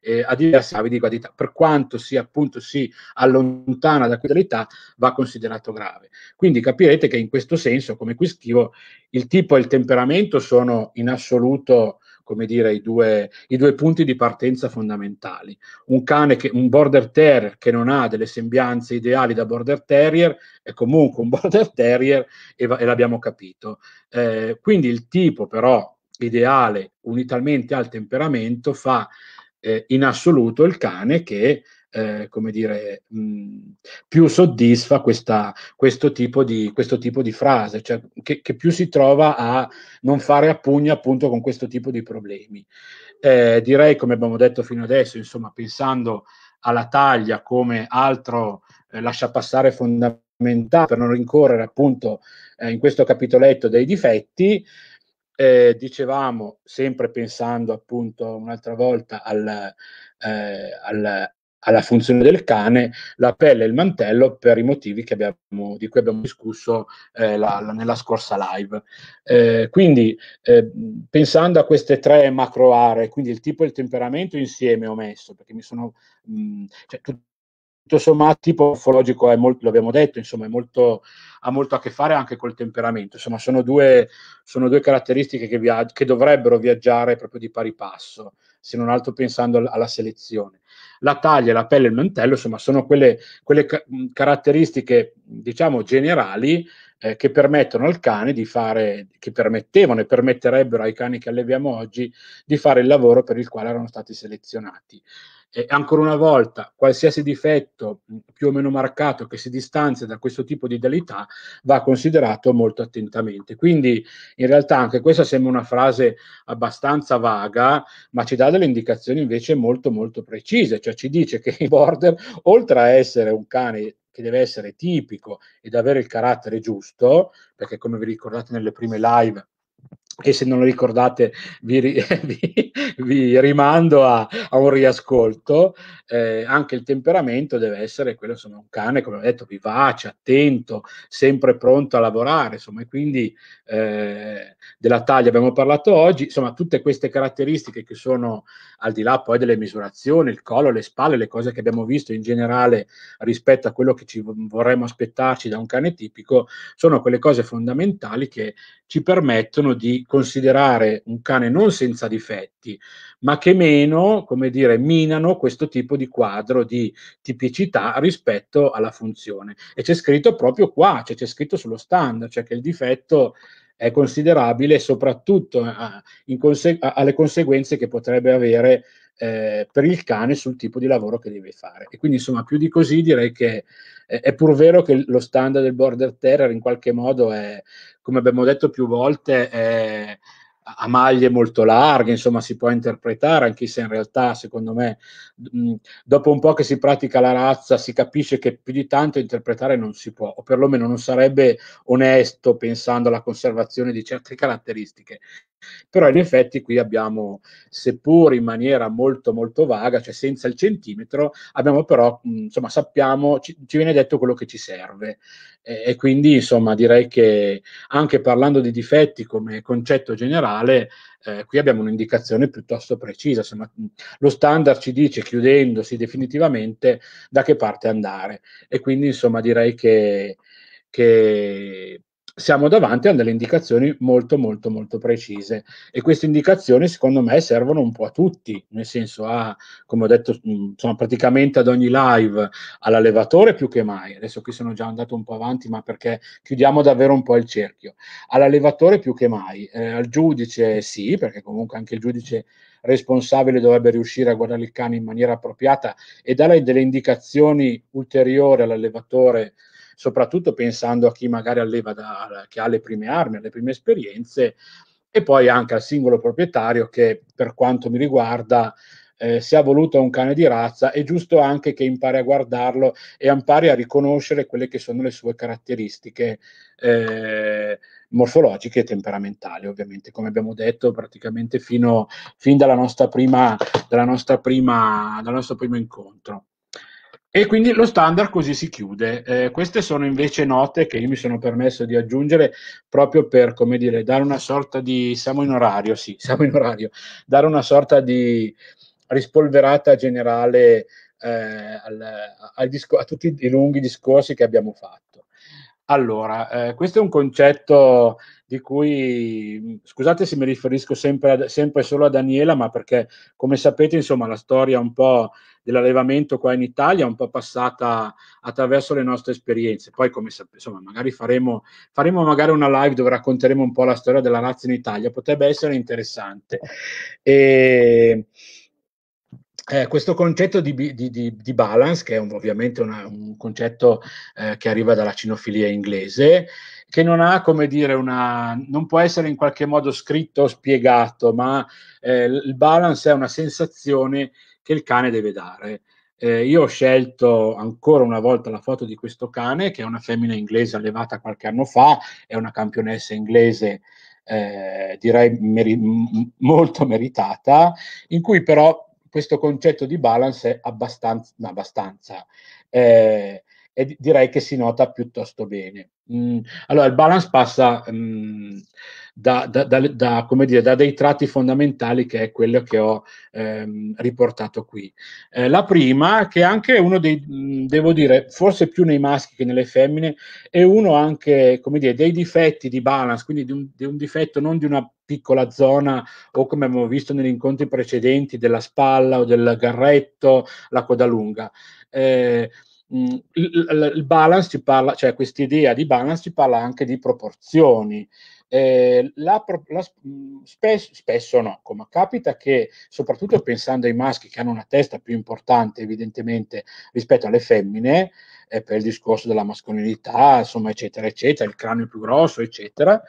eh, a diversi gravi di qualità. Per quanto si, appunto, si allontana da qualità, va considerato grave. Quindi capirete che in questo senso, come qui scrivo, il tipo e il temperamento sono in assoluto come dire, i due, i due punti di partenza fondamentali. Un cane, che, un border terrier che non ha delle sembianze ideali da border terrier, è comunque un border terrier e, va, e l'abbiamo capito. Eh, quindi il tipo però ideale, unitamente al temperamento, fa eh, in assoluto il cane che eh, come dire, mh, più soddisfa questa, questo, tipo di, questo, tipo di, frase, cioè che, che, più si trova a non fare a pugna appunto con questo tipo di problemi. Eh, direi, come abbiamo detto fino adesso, insomma, pensando alla taglia come altro eh, lascia passare fondamentale per non rincorrere appunto eh, in questo capitoletto dei difetti, eh, dicevamo, sempre pensando appunto un'altra volta al, eh, al, alla funzione del cane, la pelle e il mantello per i motivi abbiamo, di cui abbiamo discusso eh, la, la, nella scorsa live. Eh, quindi eh, pensando a queste tre macro aree, quindi il tipo e il temperamento insieme ho messo, perché mi sono... Mh, mm, cioè, tutto sommato tipo morfologico è molto, l'abbiamo detto, insomma, molto, ha molto a che fare anche col temperamento. Insomma, sono due, sono due caratteristiche che, via, che, dovrebbero viaggiare proprio di pari passo se non altro pensando alla selezione. La taglia, la pelle e il mantello, insomma, sono quelle, quelle caratteristiche, diciamo, generali eh, che permettono al cane di fare, che permettevano e permetterebbero ai cani che alleviamo oggi di fare il lavoro per il quale erano stati selezionati. E ancora una volta, qualsiasi difetto mm, più o meno marcato che si distanzia da questo tipo di idealità va considerato molto attentamente. Quindi in realtà anche questa sembra una frase abbastanza vaga, ma ci dà delle indicazioni invece molto molto precise, cioè ci dice che i border, oltre a essere un cane che deve essere tipico ed avere il carattere giusto, perché come vi ricordate nelle prime live e se non lo ricordate vi, vi, vi rimando a, a, un riascolto, eh, anche il temperamento deve essere quello, insomma, un cane, come ho detto, vivace, attento, sempre pronto a lavorare, insomma, e quindi eh, della taglia abbiamo parlato oggi, insomma, tutte queste caratteristiche che sono al di là poi delle misurazioni, il collo, le spalle, le cose che abbiamo visto in generale rispetto a quello che ci vorremmo aspettarci da un cane tipico, sono quelle cose fondamentali che ci permettono di considerare un cane non senza difetti, ma che meno, come dire, minano questo tipo di quadro di tipicità rispetto alla funzione. E c'è scritto proprio qua, cioè c'è scritto sullo standard, cioè che il difetto è considerabile soprattutto a, eh, conse- a, alle conseguenze che potrebbe avere eh, per il cane sul tipo di lavoro che deve fare. E quindi insomma più di così direi che eh, è pur vero che lo standard del border terror in qualche modo è, come abbiamo detto più volte, è a maglie molto larghe, insomma si può interpretare, anche se in realtà secondo me mh, mm, dopo un po' che si pratica la razza si capisce che più di tanto interpretare non si può, o perlomeno non sarebbe onesto pensando alla conservazione di certe caratteristiche però in effetti qui abbiamo, seppur in maniera molto molto vaga, cioè senza il centimetro, abbiamo però, insomma, sappiamo, ci, ci, viene detto quello che ci serve. Eh, e quindi, insomma, direi che anche parlando di difetti come concetto generale, eh, qui abbiamo un'indicazione piuttosto precisa, insomma, lo standard ci dice, chiudendosi definitivamente, da che parte andare. E quindi, insomma, direi che, che siamo davanti a delle indicazioni molto molto molto precise e queste indicazioni secondo me servono un po' a tutti, nel senso a, come ho detto, mm, insomma, praticamente ad ogni live, all'allevatore più che mai, adesso qui sono già andato un po' avanti ma perché chiudiamo davvero un po' il cerchio, all'allevatore più che mai, eh, al giudice sì, perché comunque anche il giudice responsabile dovrebbe riuscire a guardare il cane in maniera appropriata e dare delle indicazioni ulteriori all'allevatore soprattutto pensando a chi magari alleva da, che ha le prime armi, le prime esperienze, e poi anche al singolo proprietario che per quanto mi riguarda eh, se ha voluto un cane di razza, è giusto anche che impari a guardarlo e impari a riconoscere quelle che sono le sue caratteristiche eh, morfologiche e temperamentali, ovviamente, come abbiamo detto praticamente fino, fin dalla nostra prima, dalla nostra prima, dal nostro primo incontro. E quindi lo standard così si chiude. Eh, queste sono invece note che io mi sono permesso di aggiungere proprio per, come dire, dare una sorta di... siamo in orario, sì, siamo in orario, dare una sorta di rispolverata generale eh, al, al discor- a tutti i lunghi discorsi che abbiamo fatto. Allora, eh, questo è un concetto di cui, scusate se mi riferisco sempre, e solo a Daniela, ma perché come sapete, insomma, la storia un po' dell'allevamento qua in Italia è un po' passata attraverso le nostre esperienze. Poi, come sapete, insomma, magari faremo, faremo magari una live dove racconteremo un po' la storia della razza in Italia, potrebbe essere interessante. E eh, questo concetto di, di, di, di, balance, che è un, ovviamente una, un concetto eh, che arriva dalla cinofilia inglese, che non ha, come dire, una, non può essere in qualche modo scritto o spiegato, ma eh, il balance è una sensazione che il cane deve dare. Eh, io ho scelto ancora una volta la foto di questo cane, che è una femmina inglese allevata qualche anno fa, è una campionessa inglese. Eh, direi meri- molto meritata, in cui però questo concetto di balance è abbastanza, no, abbastanza eh, e direi che si nota piuttosto bene. Mm, allora, il balance passa... Mm, da, da, da, dire, da, dei tratti fondamentali che è quello che ho ehm, riportato qui. Eh, la prima, che è anche uno dei, devo dire, forse più nei maschi che nelle femmine, è uno anche dire, dei difetti di balance, quindi di un, di un difetto non di una piccola zona o come abbiamo visto negli incontri precedenti della spalla o del garretto, la coda lunga. Eh, il, balance ci parla, cioè questa idea di balance ci parla anche di proporzioni, eh, la, la, mm, spesso, spesso no, come capita che, soprattutto pensando ai maschi che hanno una testa più importante evidentemente rispetto alle femmine, eh, per il discorso della mascolinità, insomma, eccetera, eccetera, il cranio più grosso, eccetera,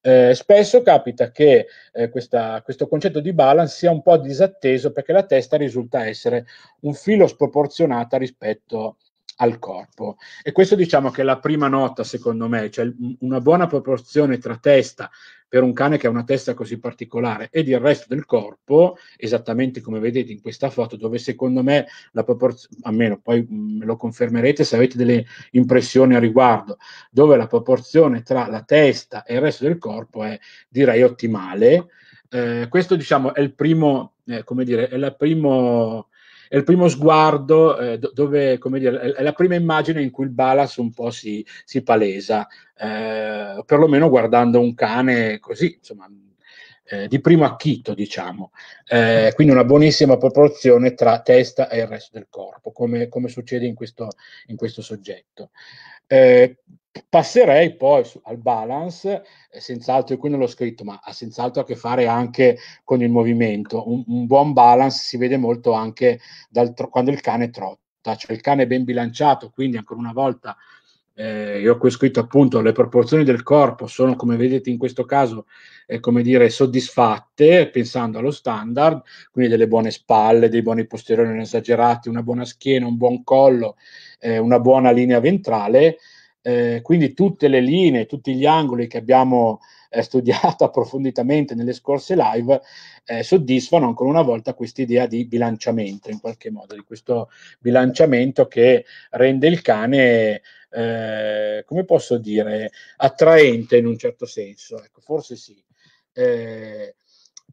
eh, spesso capita che eh, questa, questo concetto di balance sia un po' disatteso perché la testa risulta essere un filo sproporzionata rispetto a al corpo. E questo diciamo che è la prima nota, secondo me, cioè una buona proporzione tra testa per un cane che ha una testa così particolare ed il resto del corpo, esattamente come vedete in questa foto, dove secondo me la proporzione, almeno poi mm, me lo confermerete se avete delle impressioni a riguardo, dove la proporzione tra la testa e il resto del corpo è direi ottimale. Eh, questo diciamo è il primo, eh, come dire, è la primo è il primo sguardo eh, dove, come dire, è la prima immagine in cui il balas un po' si, si palesa, eh, perlomeno guardando un cane così, insomma, eh, di primo acchito, diciamo. Eh, quindi una buonissima proporzione tra testa e il resto del corpo, come, come succede in questo, in questo soggetto. Eh, passerei poi su, al balance, eh, senz'altro, qui non l'ho scritto, ma ha senz'altro a che fare anche con il movimento. Un, un buon balance si vede molto anche dal, quando il cane trotta, cioè il cane è ben bilanciato, quindi ancora una volta eh, io ho qui scritto appunto le proporzioni del corpo sono come vedete in questo caso eh, come dire soddisfatte pensando allo standard quindi delle buone spalle dei buoni posteriori non esagerati una buona schiena un buon collo eh, una buona linea ventrale eh, quindi tutte le linee tutti gli angoli che abbiamo eh, studiato approfonditamente nelle scorse live eh, soddisfano ancora una volta questa idea di bilanciamento in qualche modo di questo bilanciamento che rende il cane eh, come posso dire, attraente in un certo senso, ecco, forse sì. Eh,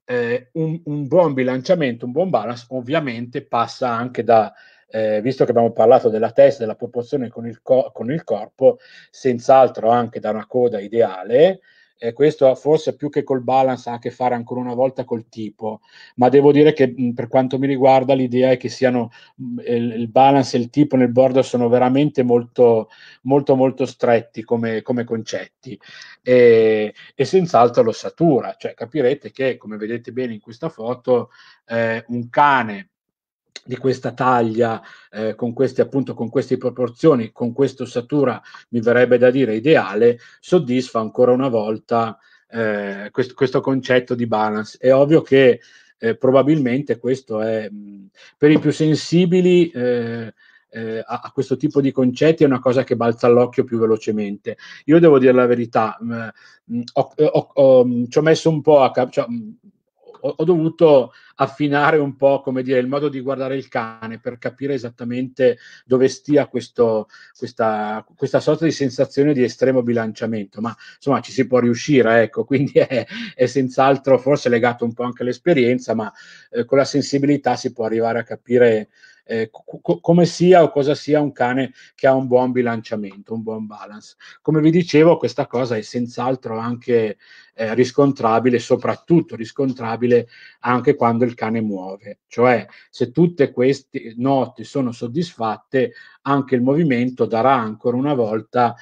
eh, un, un, buon bilanciamento, un buon balance ovviamente passa anche da, eh, visto che abbiamo parlato della testa, della proporzione con il, co- con il corpo, senz'altro anche da una coda ideale, e questo forse più che col balance ha a che fare ancora una volta col tipo, ma devo dire che per quanto mi riguarda l'idea è che siano mh, il, balance e il tipo nel bordo sono veramente molto molto molto stretti come, come concetti e, e, senz'altro lo satura, cioè capirete che come vedete bene in questa foto eh, un cane di questa taglia, eh, con queste appunto con queste proporzioni, con questa ossatura, mi verrebbe da dire ideale, soddisfa ancora una volta eh, questo, questo, concetto di balance. È ovvio che eh, probabilmente questo è mh, per i più sensibili. Eh, eh a, questo tipo di concetti è una cosa che balza all'occhio più velocemente. Io devo dire la verità, ho, ho, ho, ci ho messo un po' a capire, cioè, ho, ho, dovuto affinare un po' come dire il modo di guardare il cane per capire esattamente dove stia questo, questa, questa, sorta di sensazione di estremo bilanciamento ma insomma ci si può riuscire ecco quindi è, è senz'altro forse legato un po' anche all'esperienza ma eh, con la sensibilità si può arrivare a capire eh, co- come sia o cosa sia un cane che ha un buon bilanciamento, un buon balance. Come vi dicevo, questa cosa è senz'altro anche eh, riscontrabile, soprattutto riscontrabile anche quando il cane muove. Cioè, se tutte queste note sono soddisfatte, anche il movimento darà ancora una volta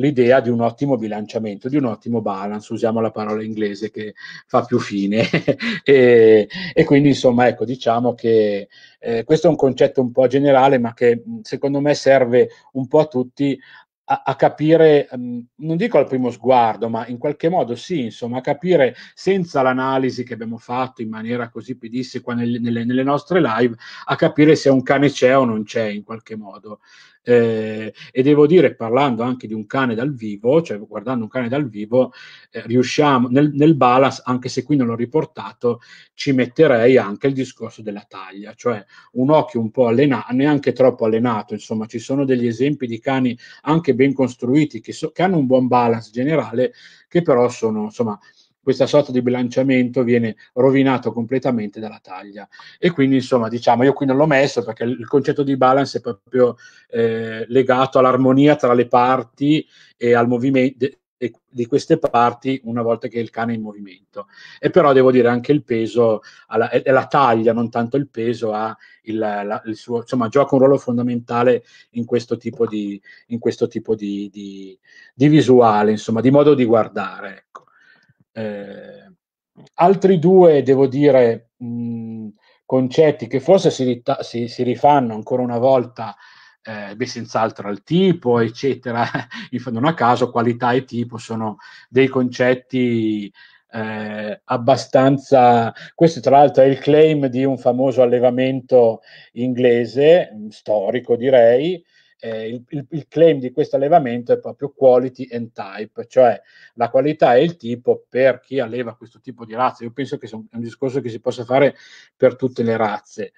l'idea di un ottimo bilanciamento, di un ottimo balance, usiamo la parola inglese che fa più fine. e, e, quindi, insomma, ecco, diciamo che eh, questo è un concetto un po' generale, ma che mm, secondo me serve un po' a tutti a, a capire, mh, mm, non dico al primo sguardo, ma in qualche modo sì, insomma, a capire senza l'analisi che abbiamo fatto in maniera così pedissequa nel, nelle, nelle, nostre live, a capire se un cane c'è o non c'è in qualche modo. Eh, e devo dire, parlando anche di un cane dal vivo, cioè guardando un cane dal vivo, eh, riusciamo nel, nel balance, anche se qui non l'ho riportato, ci metterei anche il discorso della taglia, cioè un occhio un po' allenato, neanche troppo allenato, insomma ci sono degli esempi di cani anche ben costruiti che, so, che hanno un buon balance generale, che però sono insomma questa sorta di bilanciamento viene rovinato completamente dalla taglia. E quindi, insomma, diciamo, io qui non l'ho messo perché il concetto di balance è proprio eh, legato all'armonia tra le parti e al movimento di queste parti una volta che il cane è in movimento e però devo dire anche il peso alla, la taglia non tanto il peso ha il, la, il, suo insomma gioca un ruolo fondamentale in questo tipo di in questo tipo di, di, di visuale insomma di modo di guardare ecco. Eh, altri due, devo dire, mh, mhmm, concetti che forse si, rita- si, si, rifanno ancora una volta, eh, beh, senz'altro al tipo, eccetera, non a caso qualità e tipo sono dei concetti eh, abbastanza. Questo, tra l'altro, è il claim di un famoso allevamento inglese, mhmm, storico direi, eh, il, il, il, claim di questo allevamento è proprio quality and type, cioè la qualità e il tipo per chi alleva questo tipo di razza. Io penso che sia un, un discorso che si possa fare per tutte le razze.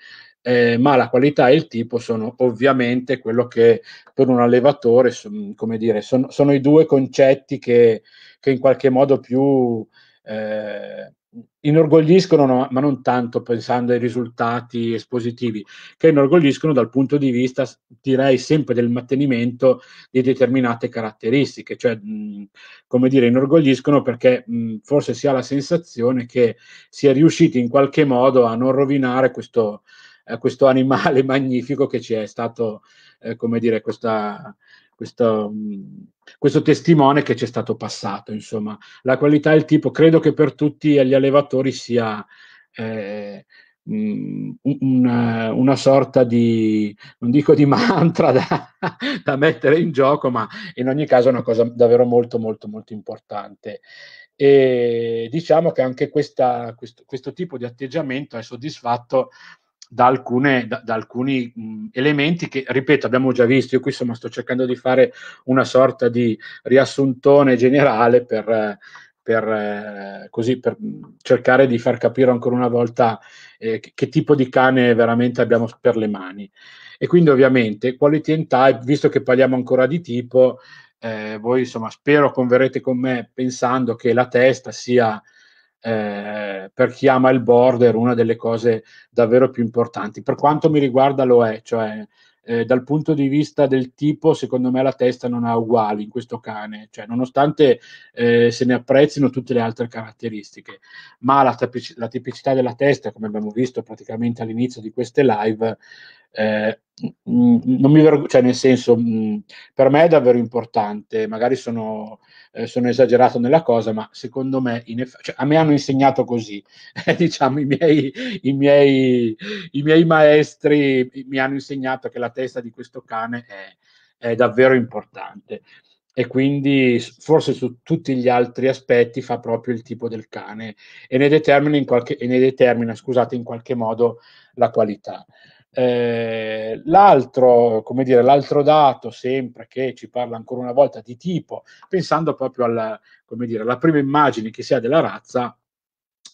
Eh, ma la qualità e il tipo sono ovviamente quello che per un allevatore, come dire, sono, sono i due concetti che, che in qualche modo più eh, inorgogliscono, ma non tanto pensando ai risultati espositivi, che inorgogliscono dal punto di vista, direi, sempre del mantenimento di determinate caratteristiche, cioè, mh, mhmm, come dire, inorgogliscono perché mh, mhmm, forse si ha la sensazione che si è riusciti in qualche modo a non rovinare questo, eh, questo animale magnifico che ci è stato, eh, come dire, questa, questa, mhmm, questo testimone che ci è stato passato. Insomma, la qualità del tipo credo che per tutti gli allevatori sia eh, mhmm, un, una sorta di, non dico di mantra da, da, mettere in gioco, ma in ogni caso è una cosa davvero molto, molto, molto importante. E diciamo che anche questa, questo, questo tipo di atteggiamento è soddisfatto da, alcune, da, da alcuni mh, elementi che, ripeto, abbiamo già visto. Io qui insomma, sto cercando di fare una sorta di riassuntone generale per, per, eh, così, per cercare di far capire ancora una volta eh, che, che tipo di cane veramente abbiamo per le mani. E quindi ovviamente quality and type, visto che parliamo ancora di tipo, eh, voi insomma spero converrete con me pensando che la testa sia eh, eh, per chi ama il border una delle cose davvero più importanti. Per quanto mi riguarda lo è, cioè eh, dal punto di vista del tipo, secondo me la testa non ha uguali in questo cane, cioè, nonostante eh, se ne apprezzino tutte le altre caratteristiche, ma la, la, tipicità della testa, come abbiamo visto praticamente all'inizio di queste live, eh, non mi vergogno, cioè nel senso, mh, per me è davvero importante, magari sono, eh, sono esagerato nella cosa, ma secondo me, eff- cioè, a me hanno insegnato così, eh, diciamo, i miei, i, miei, i miei, maestri mi hanno insegnato che la testa di questo cane è, è davvero importante e quindi forse su tutti gli altri aspetti fa proprio il tipo del cane e ne determina in qualche, determina, scusate, in qualche modo la qualità. Eh, l'altro, come dire, l'altro dato, sempre che ci parla ancora una volta di tipo, pensando proprio alla, come dire, alla prima immagine che si ha della razza,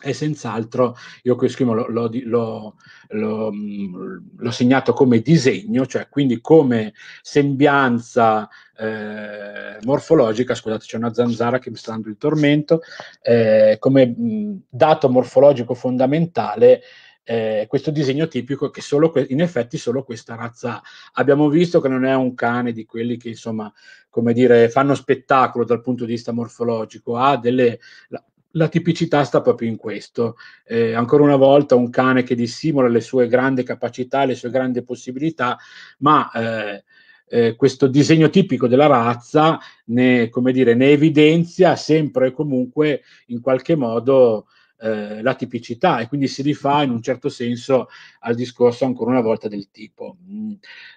è senz'altro, io questo lo, lo, lo, lo, mm, l'ho segnato come disegno, cioè quindi come sembianza eh, morfologica, scusate c'è una zanzara che mi sta dando il tormento, eh, come mh, mm, dato morfologico fondamentale eh, questo disegno tipico che solo que- in effetti solo questa razza abbiamo visto che non è un cane di quelli che insomma come dire fanno spettacolo dal punto di vista morfologico ha delle la, la tipicità sta proprio in questo. Eh, ancora una volta un cane che dissimula le sue grandi capacità, le sue grandi possibilità, ma eh, eh, questo disegno tipico della razza ne, dire, ne, evidenzia sempre e comunque in qualche modo eh, tipicità e quindi si rifà in un certo senso al discorso ancora una volta del tipo, mm,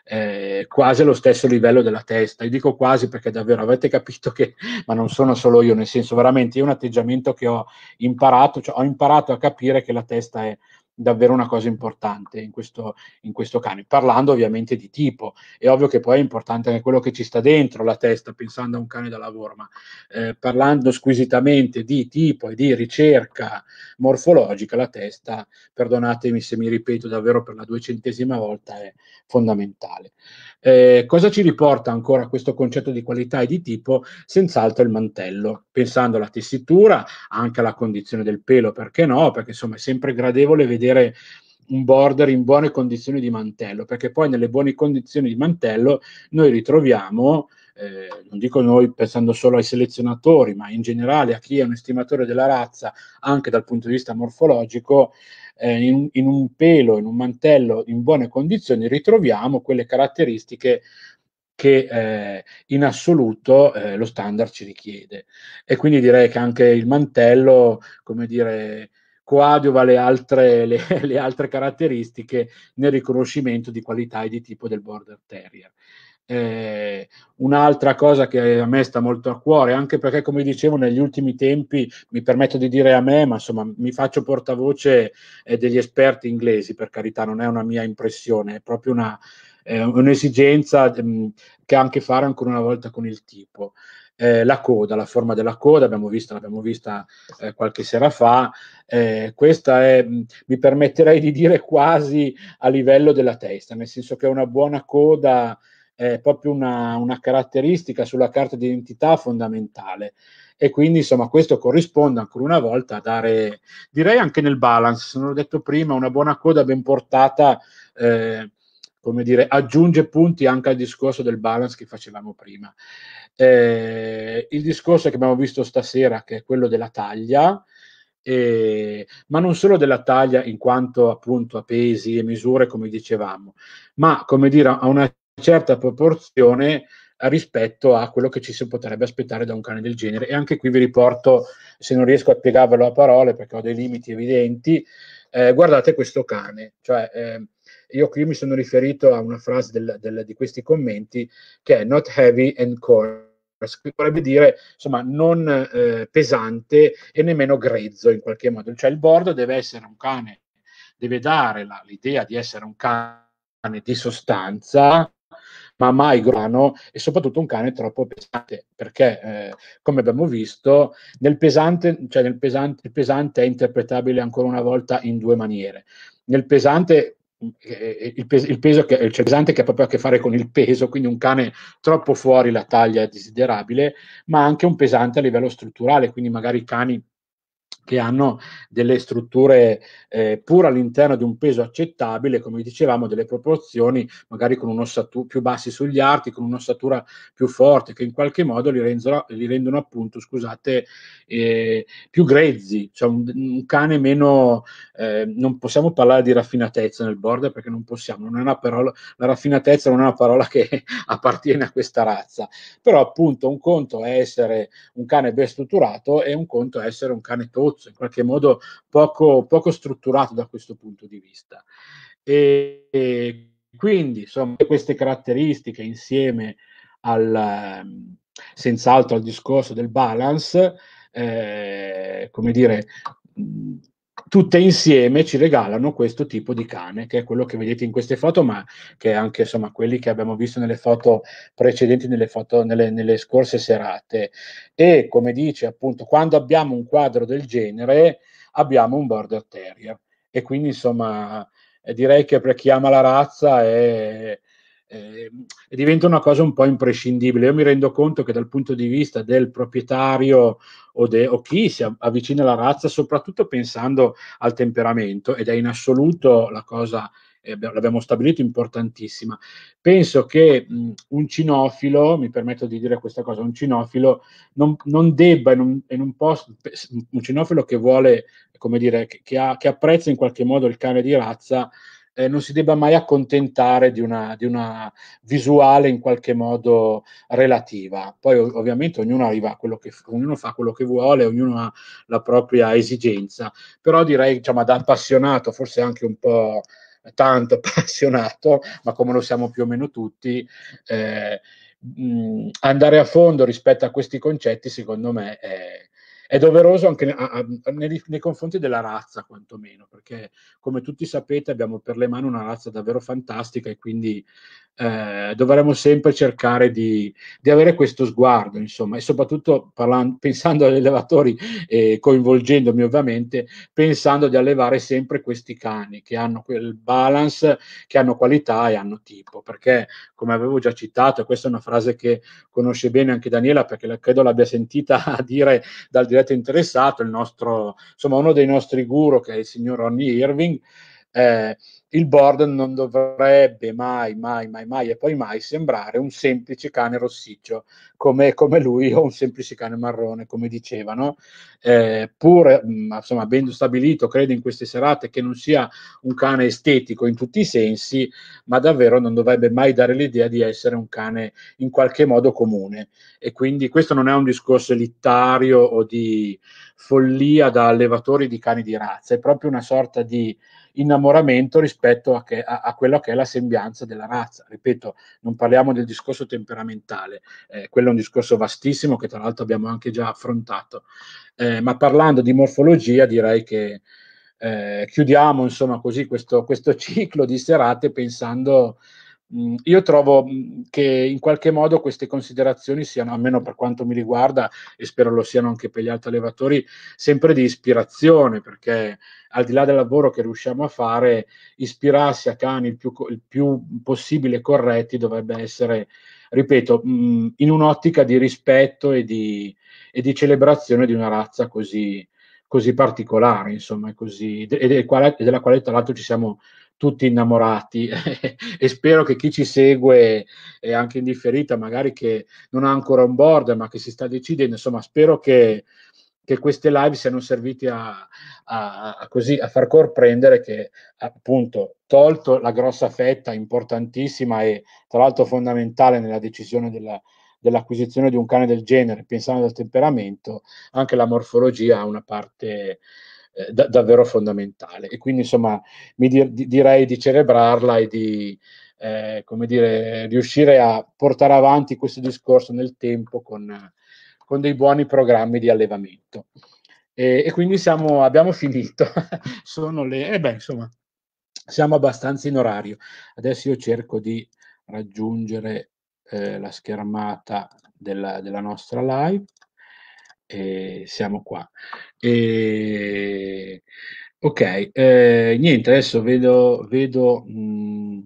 eh, quasi allo stesso livello della testa. Io dico quasi perché davvero avete capito che, ma non sono solo io, nel senso veramente è un atteggiamento che ho imparato, cioè ho imparato a capire che la testa è davvero una cosa importante in questo, in questo cane, parlando ovviamente di tipo. È ovvio che poi è importante anche quello che ci sta dentro la testa, pensando a un cane da lavoro, ma eh, parlando squisitamente di tipo e di ricerca morfologica, la testa, perdonatemi se mi ripeto davvero per la duecentesima volta, è fondamentale. Eh, cosa ci riporta ancora questo concetto di qualità e di tipo? Senz'altro il mantello, pensando alla tessitura, anche alla condizione del pelo, perché no? Perché insomma è sempre gradevole vedere avere un border in buone condizioni di mantello, perché poi nelle buone condizioni di mantello noi ritroviamo, eh, non dico noi pensando solo ai selezionatori, ma in generale a chi è un estimatore della razza, anche dal punto di vista morfologico, eh, in, in un pelo, in un mantello in buone condizioni, ritroviamo quelle caratteristiche che eh, in assoluto eh, lo standard ci richiede. E quindi direi che anche il mantello, come dire, coadiuva le altre, le, le altre caratteristiche nel riconoscimento di qualità e di tipo del border terrier. Eh, un'altra cosa che a me sta molto a cuore, anche perché, come dicevo, negli ultimi tempi mi permetto di dire a me, ma insomma mi faccio portavoce eh, degli esperti inglesi, per carità, non è una mia impressione, è proprio una, eh, un'esigenza mh, mm, che ha a che fare ancora una volta con il tipo eh, la coda, la forma della coda, abbiamo visto, l'abbiamo vista eh, qualche sera fa, eh, questa è, mi permetterei di dire, quasi a livello della testa, nel senso che una buona coda è proprio una, una caratteristica sulla carta d'identità fondamentale e quindi insomma questo corrisponde ancora una volta a dare, direi anche nel balance, non l'ho detto prima, una buona coda ben portata eh, come dire, aggiunge punti anche al discorso del balance che facevamo prima. Eh, il discorso che abbiamo visto stasera, che è quello della taglia, eh, ma non solo della taglia in quanto appunto a pesi e misure, come dicevamo, ma come dire, a una certa proporzione rispetto a quello che ci si potrebbe aspettare da un cane del genere. E anche qui vi riporto, se non riesco a spiegarvelo a parole perché ho dei limiti evidenti, eh, guardate questo cane, cioè eh, io qui mi sono riferito a una frase del, del, di questi commenti che è not heavy and coarse, che vorrebbe dire insomma non eh, pesante e nemmeno grezzo in qualche modo, cioè il bordo deve essere un cane, deve dare la, l'idea di essere un cane di sostanza, ma mai grano e soprattutto un cane troppo pesante, perché eh, come abbiamo visto nel pesante, cioè nel pesante, il pesante è interpretabile ancora una volta in due maniere. Nel pesante il, pes- il, peso che, cioè pesante che ha proprio a che fare con il peso, quindi un cane troppo fuori la taglia desiderabile, ma anche un pesante a livello strutturale, quindi magari cani che hanno delle strutture eh, pur all'interno di un peso accettabile, come dicevamo, delle proporzioni magari con un'ossatura più bassi sugli arti, con un'ossatura più forte, che in qualche modo li, rendono, li rendono appunto, scusate, eh, più grezzi, cioè un, un cane meno, eh, non possiamo parlare di raffinatezza nel border perché non possiamo, non parola, la raffinatezza non è una parola che appartiene a questa razza, però appunto un conto è essere un cane ben strutturato e un conto è essere un cane tozzo sozzo, in qualche modo poco, poco strutturato da questo punto di vista. E, e quindi insomma, queste caratteristiche insieme al, ehm, senz'altro al discorso del balance, eh, come dire, tutte insieme ci regalano questo tipo di cane, che è quello che vedete in queste foto, ma che è anche insomma, quelli che abbiamo visto nelle foto precedenti, nelle, foto, nelle, nelle scorse serate. E come dice appunto, quando abbiamo un quadro del genere, abbiamo un border terrier. E quindi insomma, eh, direi che per chi ama la razza è eh, diventa una cosa un po' imprescindibile. Io mi rendo conto che dal punto di vista del proprietario o, de, o chi si avvicina alla razza, soprattutto pensando al temperamento, ed è in assoluto la cosa eh, l'abbiamo stabilito importantissima. Penso che mh, un cinofilo, mi permetto di dire questa cosa, un cinofilo non, non debba, in un, in un, post, un cinofilo che vuole, come dire, che, che, ha, che apprezza in qualche modo il cane di razza, eh, non si debba mai accontentare di una, di una, visuale in qualche modo relativa. Poi ov- ovviamente ognuno, arriva a quello che, ognuno fa quello che vuole, ognuno ha la propria esigenza, però direi diciamo, da appassionato, forse anche un po' tanto appassionato, ma come lo siamo più o meno tutti, eh, mh, andare a fondo rispetto a questi concetti secondo me è è doveroso anche a, a, nei, nei, confronti della razza, quantomeno, perché come tutti sapete abbiamo per le mani una razza davvero fantastica e quindi eh, dovremmo sempre cercare di, di, avere questo sguardo, insomma, e soprattutto parlando, pensando agli allevatori e eh, coinvolgendomi ovviamente, pensando di allevare sempre questi cani che hanno quel balance, che hanno qualità e hanno tipo, perché come avevo già citato, questa è una frase che conosce bene anche Daniela, perché la, credo l'abbia sentita dire dal diretto interessato, il nostro, insomma, uno dei nostri guru che è il signor Ronnie Irving. Eh, il board non dovrebbe mai, mai, mai, mai e poi mai sembrare un semplice cane rossiccio come, come lui o un semplice cane marrone, come dicevano, eh, pur mm, insomma, avendo stabilito, credo, in queste serate che non sia un cane estetico in tutti i sensi, ma davvero non dovrebbe mai dare l'idea di essere un cane in qualche modo comune. E quindi questo non è un discorso elitario o di follia da allevatori di cani di razza, è proprio una sorta di innamoramento rispetto a, che, a, a quella che è la sembianza della razza. Ripeto, non parliamo del discorso temperamentale, eh, quello è un discorso vastissimo che tra l'altro abbiamo anche già affrontato, eh, ma parlando di morfologia direi che eh, chiudiamo insomma così questo, questo ciclo di serate pensando Mm, io trovo mm, che in qualche modo queste considerazioni siano, almeno per quanto mi riguarda, e spero lo siano anche per gli altri allevatori, sempre di ispirazione, perché al di là del lavoro che riusciamo a fare, ispirarsi a cani il più, il più possibile corretti dovrebbe essere, ripeto, mm, in un'ottica di rispetto e di, e di celebrazione di una razza così, così particolare, insomma, così, e, della quale, tra l'altro ci siamo tutti innamorati e spero che chi ci segue è anche indifferita, magari che non ha ancora un board ma che si sta decidendo, insomma spero che, che queste live siano servite a, a, a, così, a, far comprendere che appunto tolto la grossa fetta importantissima e tra l'altro fondamentale nella decisione della, dell'acquisizione di un cane del genere, pensando al temperamento, anche la morfologia ha una parte eh, da- davvero fondamentale. E quindi insomma mi di- direi di celebrarla e di eh, come dire, riuscire a portare avanti questo discorso nel tempo con, con dei buoni programmi di allevamento. E, e quindi siamo, abbiamo finito. Sono le... Eh beh, insomma, siamo abbastanza in orario. Adesso io cerco di raggiungere eh, la schermata della, della nostra live e siamo qua. E... Ok, eh, niente, adesso vedo, vedo mh, mm,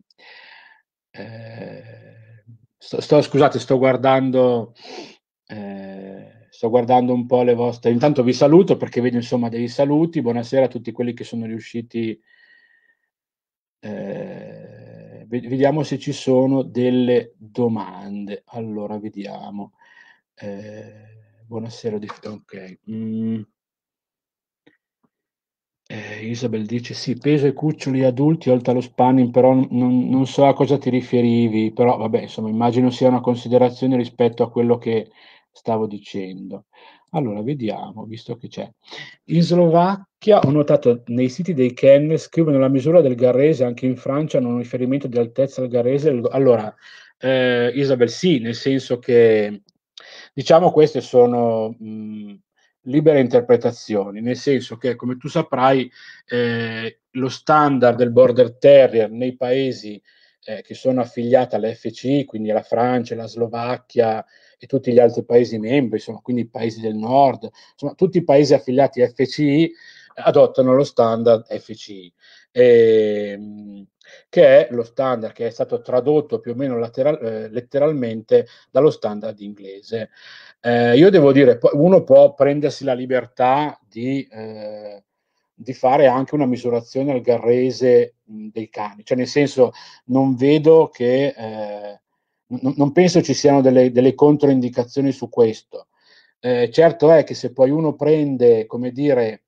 eh, sto, sto, scusate, sto guardando, eh, sto guardando un po' le vostre, intanto vi saluto perché vedo insomma dei saluti, buonasera a tutti quelli che sono riusciti, eh, vediamo se ci sono delle domande, allora vediamo. Eh, buonasera, ok. Mm. Eh, Isabel dice sì, peso e cuccioli adulti oltre allo spanning, però non, non, so a cosa ti riferivi però vabbè, insomma, immagino sia una considerazione rispetto a quello che stavo dicendo. Allora, vediamo, visto che c'è. In Slovacchia ho notato nei siti dei Ken scrivono la misura del garrese, anche in Francia hanno un riferimento di altezza al garrese. Allora, eh, Isabel, sì, nel senso che Diciamo queste sono mh, mhmm, libere interpretazioni, nel senso che, come tu saprai, eh, lo standard del border terrier nei paesi eh, che sono affiliati all'FCI, quindi la Francia, la Slovacchia e tutti gli altri paesi membri, insomma, quindi i paesi del nord, insomma, tutti i paesi affiliati a FCI adottano lo standard FCI ehm, che è lo standard che è stato tradotto più o meno lateral, eh, letteralmente dallo standard inglese. Eh, io devo dire, uno può prendersi la libertà di, eh, di fare anche una misurazione al garrese dei cani, cioè nel senso non vedo che, eh, n- non penso ci siano delle, delle controindicazioni su questo. Eh, certo è che se poi uno prende, come dire,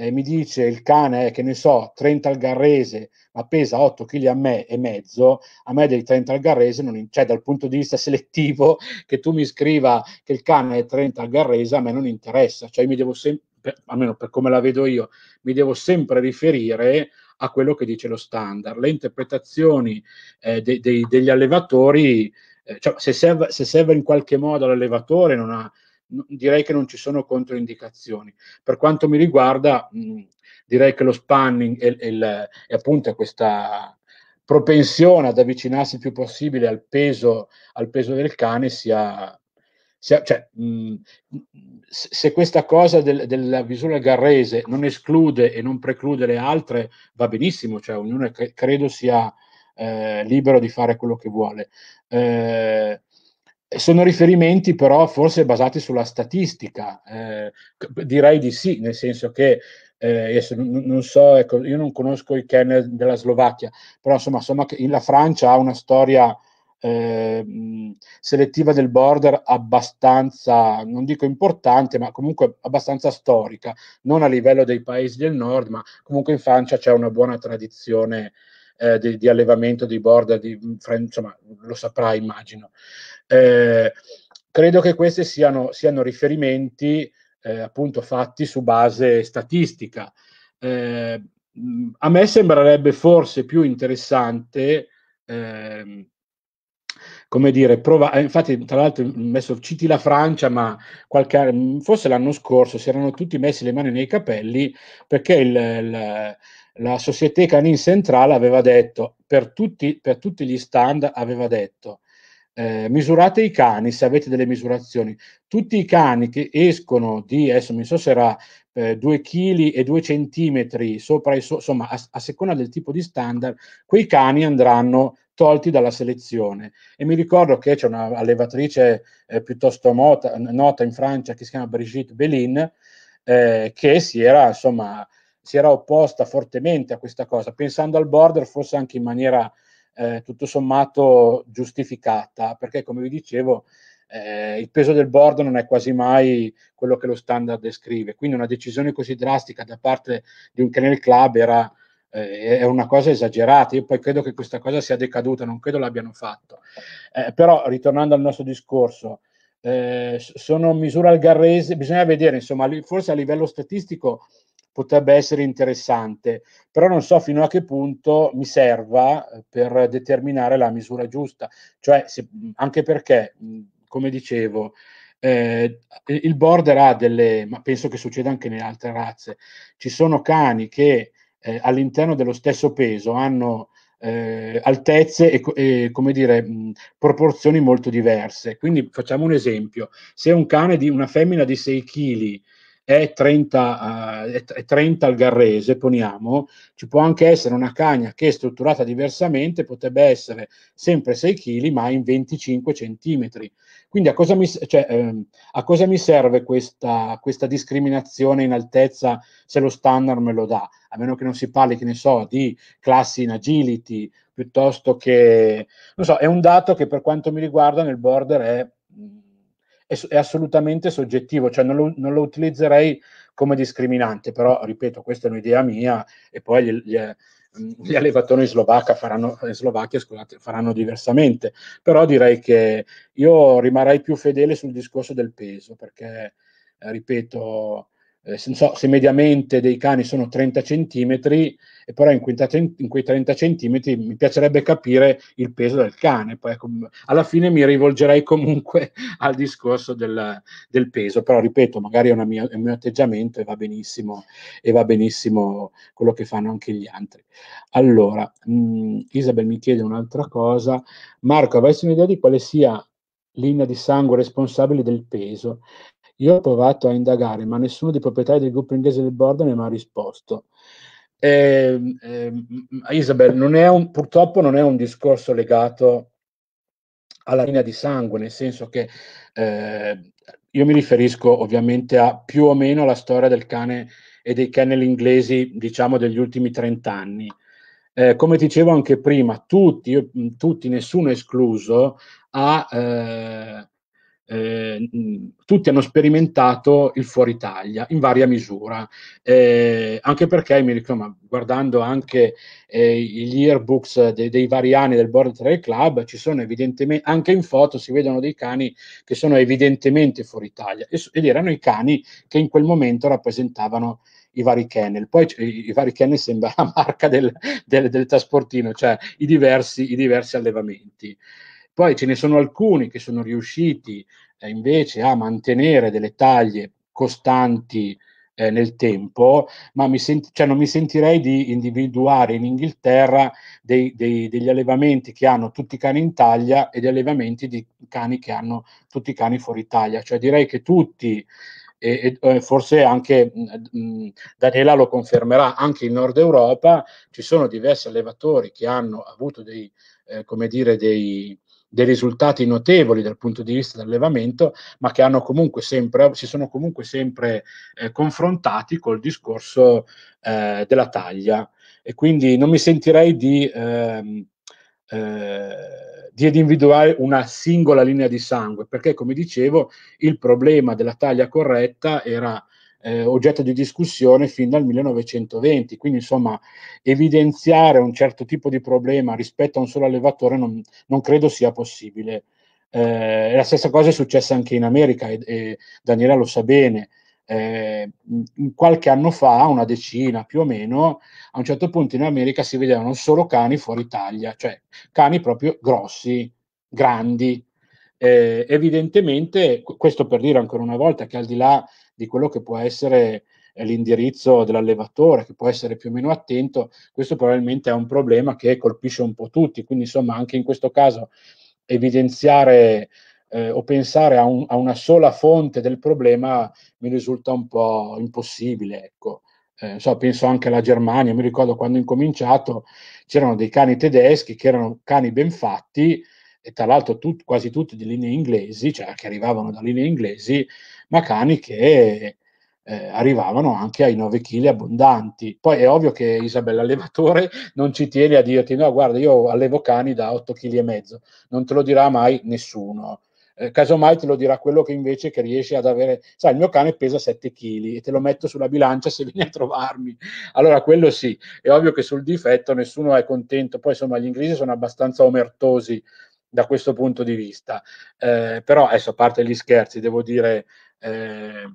eh, mi dice il cane eh, che ne so, 30 al garrese, ma pesa 8 kg a me e mezzo, a me dei 30 al garrese, non, cioè dal punto di vista selettivo, che tu mi scriva che il cane è 30 al garrese, a me non interessa, cioè mi devo sempre, almeno per come la vedo io, mi devo sempre riferire a quello che dice lo standard. Le interpretazioni eh, de- de- degli allevatori, eh, cioè se serve, se serve in qualche modo all'allevatore non ha direi che non ci sono controindicazioni. Per quanto mi riguarda, mh, direi che lo spanning e, e, e appunto questa propensione ad avvicinarsi il più possibile al peso, al peso del cane sia se, cioè, mh, se, questa cosa del, della visura garrese non esclude e non preclude le altre, va benissimo, cioè ognuno cre- credo sia eh, libero di fare quello che vuole. Eh, sono riferimenti però forse basati sulla statistica, eh, direi di sì, nel senso che eh, non so, ecco, io non conosco i kennel della Slovacchia, però insomma, insomma la Francia ha una storia eh, selettiva del border abbastanza, non dico importante, ma comunque abbastanza storica, non a livello dei paesi del nord, ma comunque in Francia c'è una buona tradizione eh, di, di, allevamento di border, di, insomma, lo saprà immagino. Eh, credo che questi siano, siano riferimenti eh, appunto fatti su base statistica. Eh, a me sembrerebbe forse più interessante, eh, come dire, provare, eh, infatti tra l'altro messo, citi la Francia, ma qualche, forse l'anno scorso si erano tutti messi le mani nei capelli perché il, il, la Société Canin Centrale aveva detto, per tutti, per tutti gli stand aveva detto, eh, misurate i cani se avete delle misurazioni. Tutti i cani che escono di, adesso mi so se era eh, 2 kg e 2 cm sopra, so, insomma, a, a seconda del tipo di standard, quei cani andranno tolti dalla selezione. E mi ricordo che c'è una allevatrice eh, piuttosto nota, nota in Francia che si chiama Brigitte Bellin, eh, che si era, insomma, si era opposta fortemente a questa cosa, pensando al border forse anche in maniera eh, tutto sommato giustificata, perché come vi dicevo eh, il peso del board non è quasi mai quello che lo standard descrive, quindi una decisione così drastica da parte di un kennel club era, eh, è una cosa esagerata, io poi credo che questa cosa sia decaduta, non credo l'abbiano fatto, eh, però ritornando al nostro discorso, eh, sono misure algarrese, bisogna vedere, insomma, forse a livello statistico potrebbe essere interessante, però non so fino a che punto mi serva eh, per determinare la misura giusta, cioè se, anche perché, come dicevo, eh, il border ha delle, ma penso che succeda anche nelle altre razze, ci sono cani che eh, all'interno dello stesso peso hanno eh, altezze e, e, come dire mh, proporzioni molto diverse. Quindi facciamo un esempio: se un cane di una femmina di 6 kg è 30, eh, è 30 al garrese, poniamo, ci può anche essere una cagna che è strutturata diversamente, potrebbe essere sempre 6 kg ma in 25 cm. Quindi a cosa mi, cioè, eh, a cosa mi serve questa, questa, discriminazione in altezza se lo standard me lo dà? A meno che non si parli, che ne so, di classi in agility, piuttosto che... Non so, è un dato che per quanto mi riguarda nel border è è, è assolutamente soggettivo, cioè non lo, non lo, utilizzerei come discriminante, però ripeto, questa è un'idea mia e poi gli, gli, gli allevatori faranno, in eh, Slovacchia scusate, faranno diversamente, però direi che io rimarrei più fedele sul discorso del peso, perché, eh, ripeto, eh, so, se mediamente dei cani sono 30 centimetri, e però in, in quei 30 centimetri mi piacerebbe capire il peso del cane. Poi, ecco, alla fine mi rivolgerei comunque al discorso del, del peso, però ripeto, magari è, mia, è, un mio atteggiamento e va benissimo, e va benissimo quello che fanno anche gli altri. Allora, mh, mm, Isabel mi chiede un'altra cosa. Marco, avessi un'idea di quale sia linea di sangue responsabile del peso? Io ho provato a indagare, ma nessuno dei proprietari del gruppo inglese del bordo mi ha risposto. Eh, eh, Isabel, non è un, purtroppo non è un discorso legato alla linea di sangue, nel senso che eh, io mi riferisco ovviamente a più o meno la storia del cane e dei kennel inglesi, diciamo, degli ultimi 30 anni. Eh, come dicevo anche prima, tutti, io, tutti nessuno escluso, ha eh, eh, tutti hanno sperimentato il fuori Italia in varia misura, eh, anche perché mi ricordo, guardando anche eh, gli yearbooks de- dei vari anni del Border Trail Club, ci sono evidentemente, anche in foto si vedono dei cani che sono evidentemente fuori Italia ed erano i cani che in quel momento rappresentavano i vari kennel. Poi i vari kennel sembra la marca del, del, del trasportino, cioè i diversi, i diversi allevamenti. Poi ce ne sono alcuni che sono riusciti eh, invece a mantenere delle taglie costanti eh, nel tempo, ma mi senti, cioè, non mi sentirei di individuare in Inghilterra dei, dei, degli allevamenti che hanno tutti i cani in taglia e degli allevamenti di cani che hanno tutti i cani fuori taglia. Cioè direi che tutti e, e, eh, forse anche mh, mm, mm, Daniela lo confermerà, anche in Nord Europa ci sono diversi allevatori che hanno avuto dei, eh, come dire, dei, dei risultati notevoli dal punto di vista dell'allevamento, ma che hanno comunque sempre, si sono comunque sempre eh, confrontati col discorso eh, della taglia. E quindi non mi sentirei di, ehm, eh, di individuare una singola linea di sangue, perché come dicevo il problema della taglia corretta era eh, oggetto di discussione fin dal 1920, quindi insomma evidenziare un certo tipo di problema rispetto a un solo allevatore non, non credo sia possibile. Eh, la stessa cosa è successa anche in America e, e Daniela lo sa bene. Eh, qualche anno fa, una decina più o meno, a un certo punto in America si vedevano solo cani fuori Italia, cioè cani proprio grossi, grandi, eh, evidentemente, questo per dire ancora una volta che al di là di quello che può essere eh, l'indirizzo dell'allevatore, che può essere più o meno attento, questo probabilmente è un problema che colpisce un po' tutti. Quindi, insomma, anche in questo caso evidenziare eh, o pensare a, un, a, una sola fonte del problema mi risulta un po' impossibile. Ecco. Eh, so, penso anche alla Germania, mi ricordo quando ho incominciato c'erano dei cani tedeschi che erano cani ben fatti, e tra l'altro tut, quasi tutti di linee inglesi, cioè che arrivavano da linee inglesi, ma cani che eh, arrivavano anche ai 9 kg abbondanti. Poi è ovvio che Isabella Allevatore non ci tiene a dirti no, guarda, io allevo cani da 8 kg e mezzo, non te lo dirà mai nessuno. Eh, casomai te lo dirà quello che invece che riesce ad avere, sai, il mio cane pesa 7 kg e te lo metto sulla bilancia se vieni a trovarmi. Allora quello sì, è ovvio che sul difetto nessuno è contento, poi insomma gli inglesi sono abbastanza omertosi da questo punto di vista. Eh, però adesso a parte gli scherzi, devo dire, eh,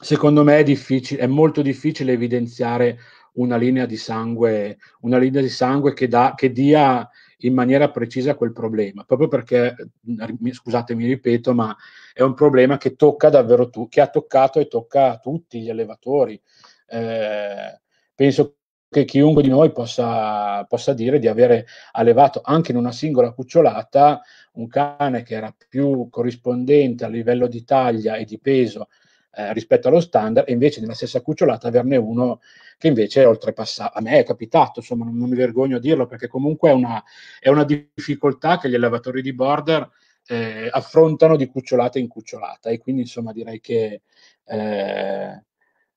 secondo me è, difficile, è molto difficile evidenziare una linea di sangue, una linea di sangue che, da, che dia in maniera precisa quel problema, proprio perché, scusate mi ripeto, ma è un problema che tocca davvero tu, che ha toccato e tocca a tutti gli allevatori. Eh, penso che chiunque di noi possa, possa, dire di avere allevato anche in una singola cucciolata un cane che era più corrispondente a livello di taglia e di peso eh, rispetto allo standard e invece nella stessa cucciolata averne uno che invece è oltrepassato. A me è capitato, insomma non, non mi vergogno a dirlo perché comunque è una, è una difficoltà che gli allevatori di border eh, affrontano di cucciolata in cucciolata e quindi insomma direi che... Eh,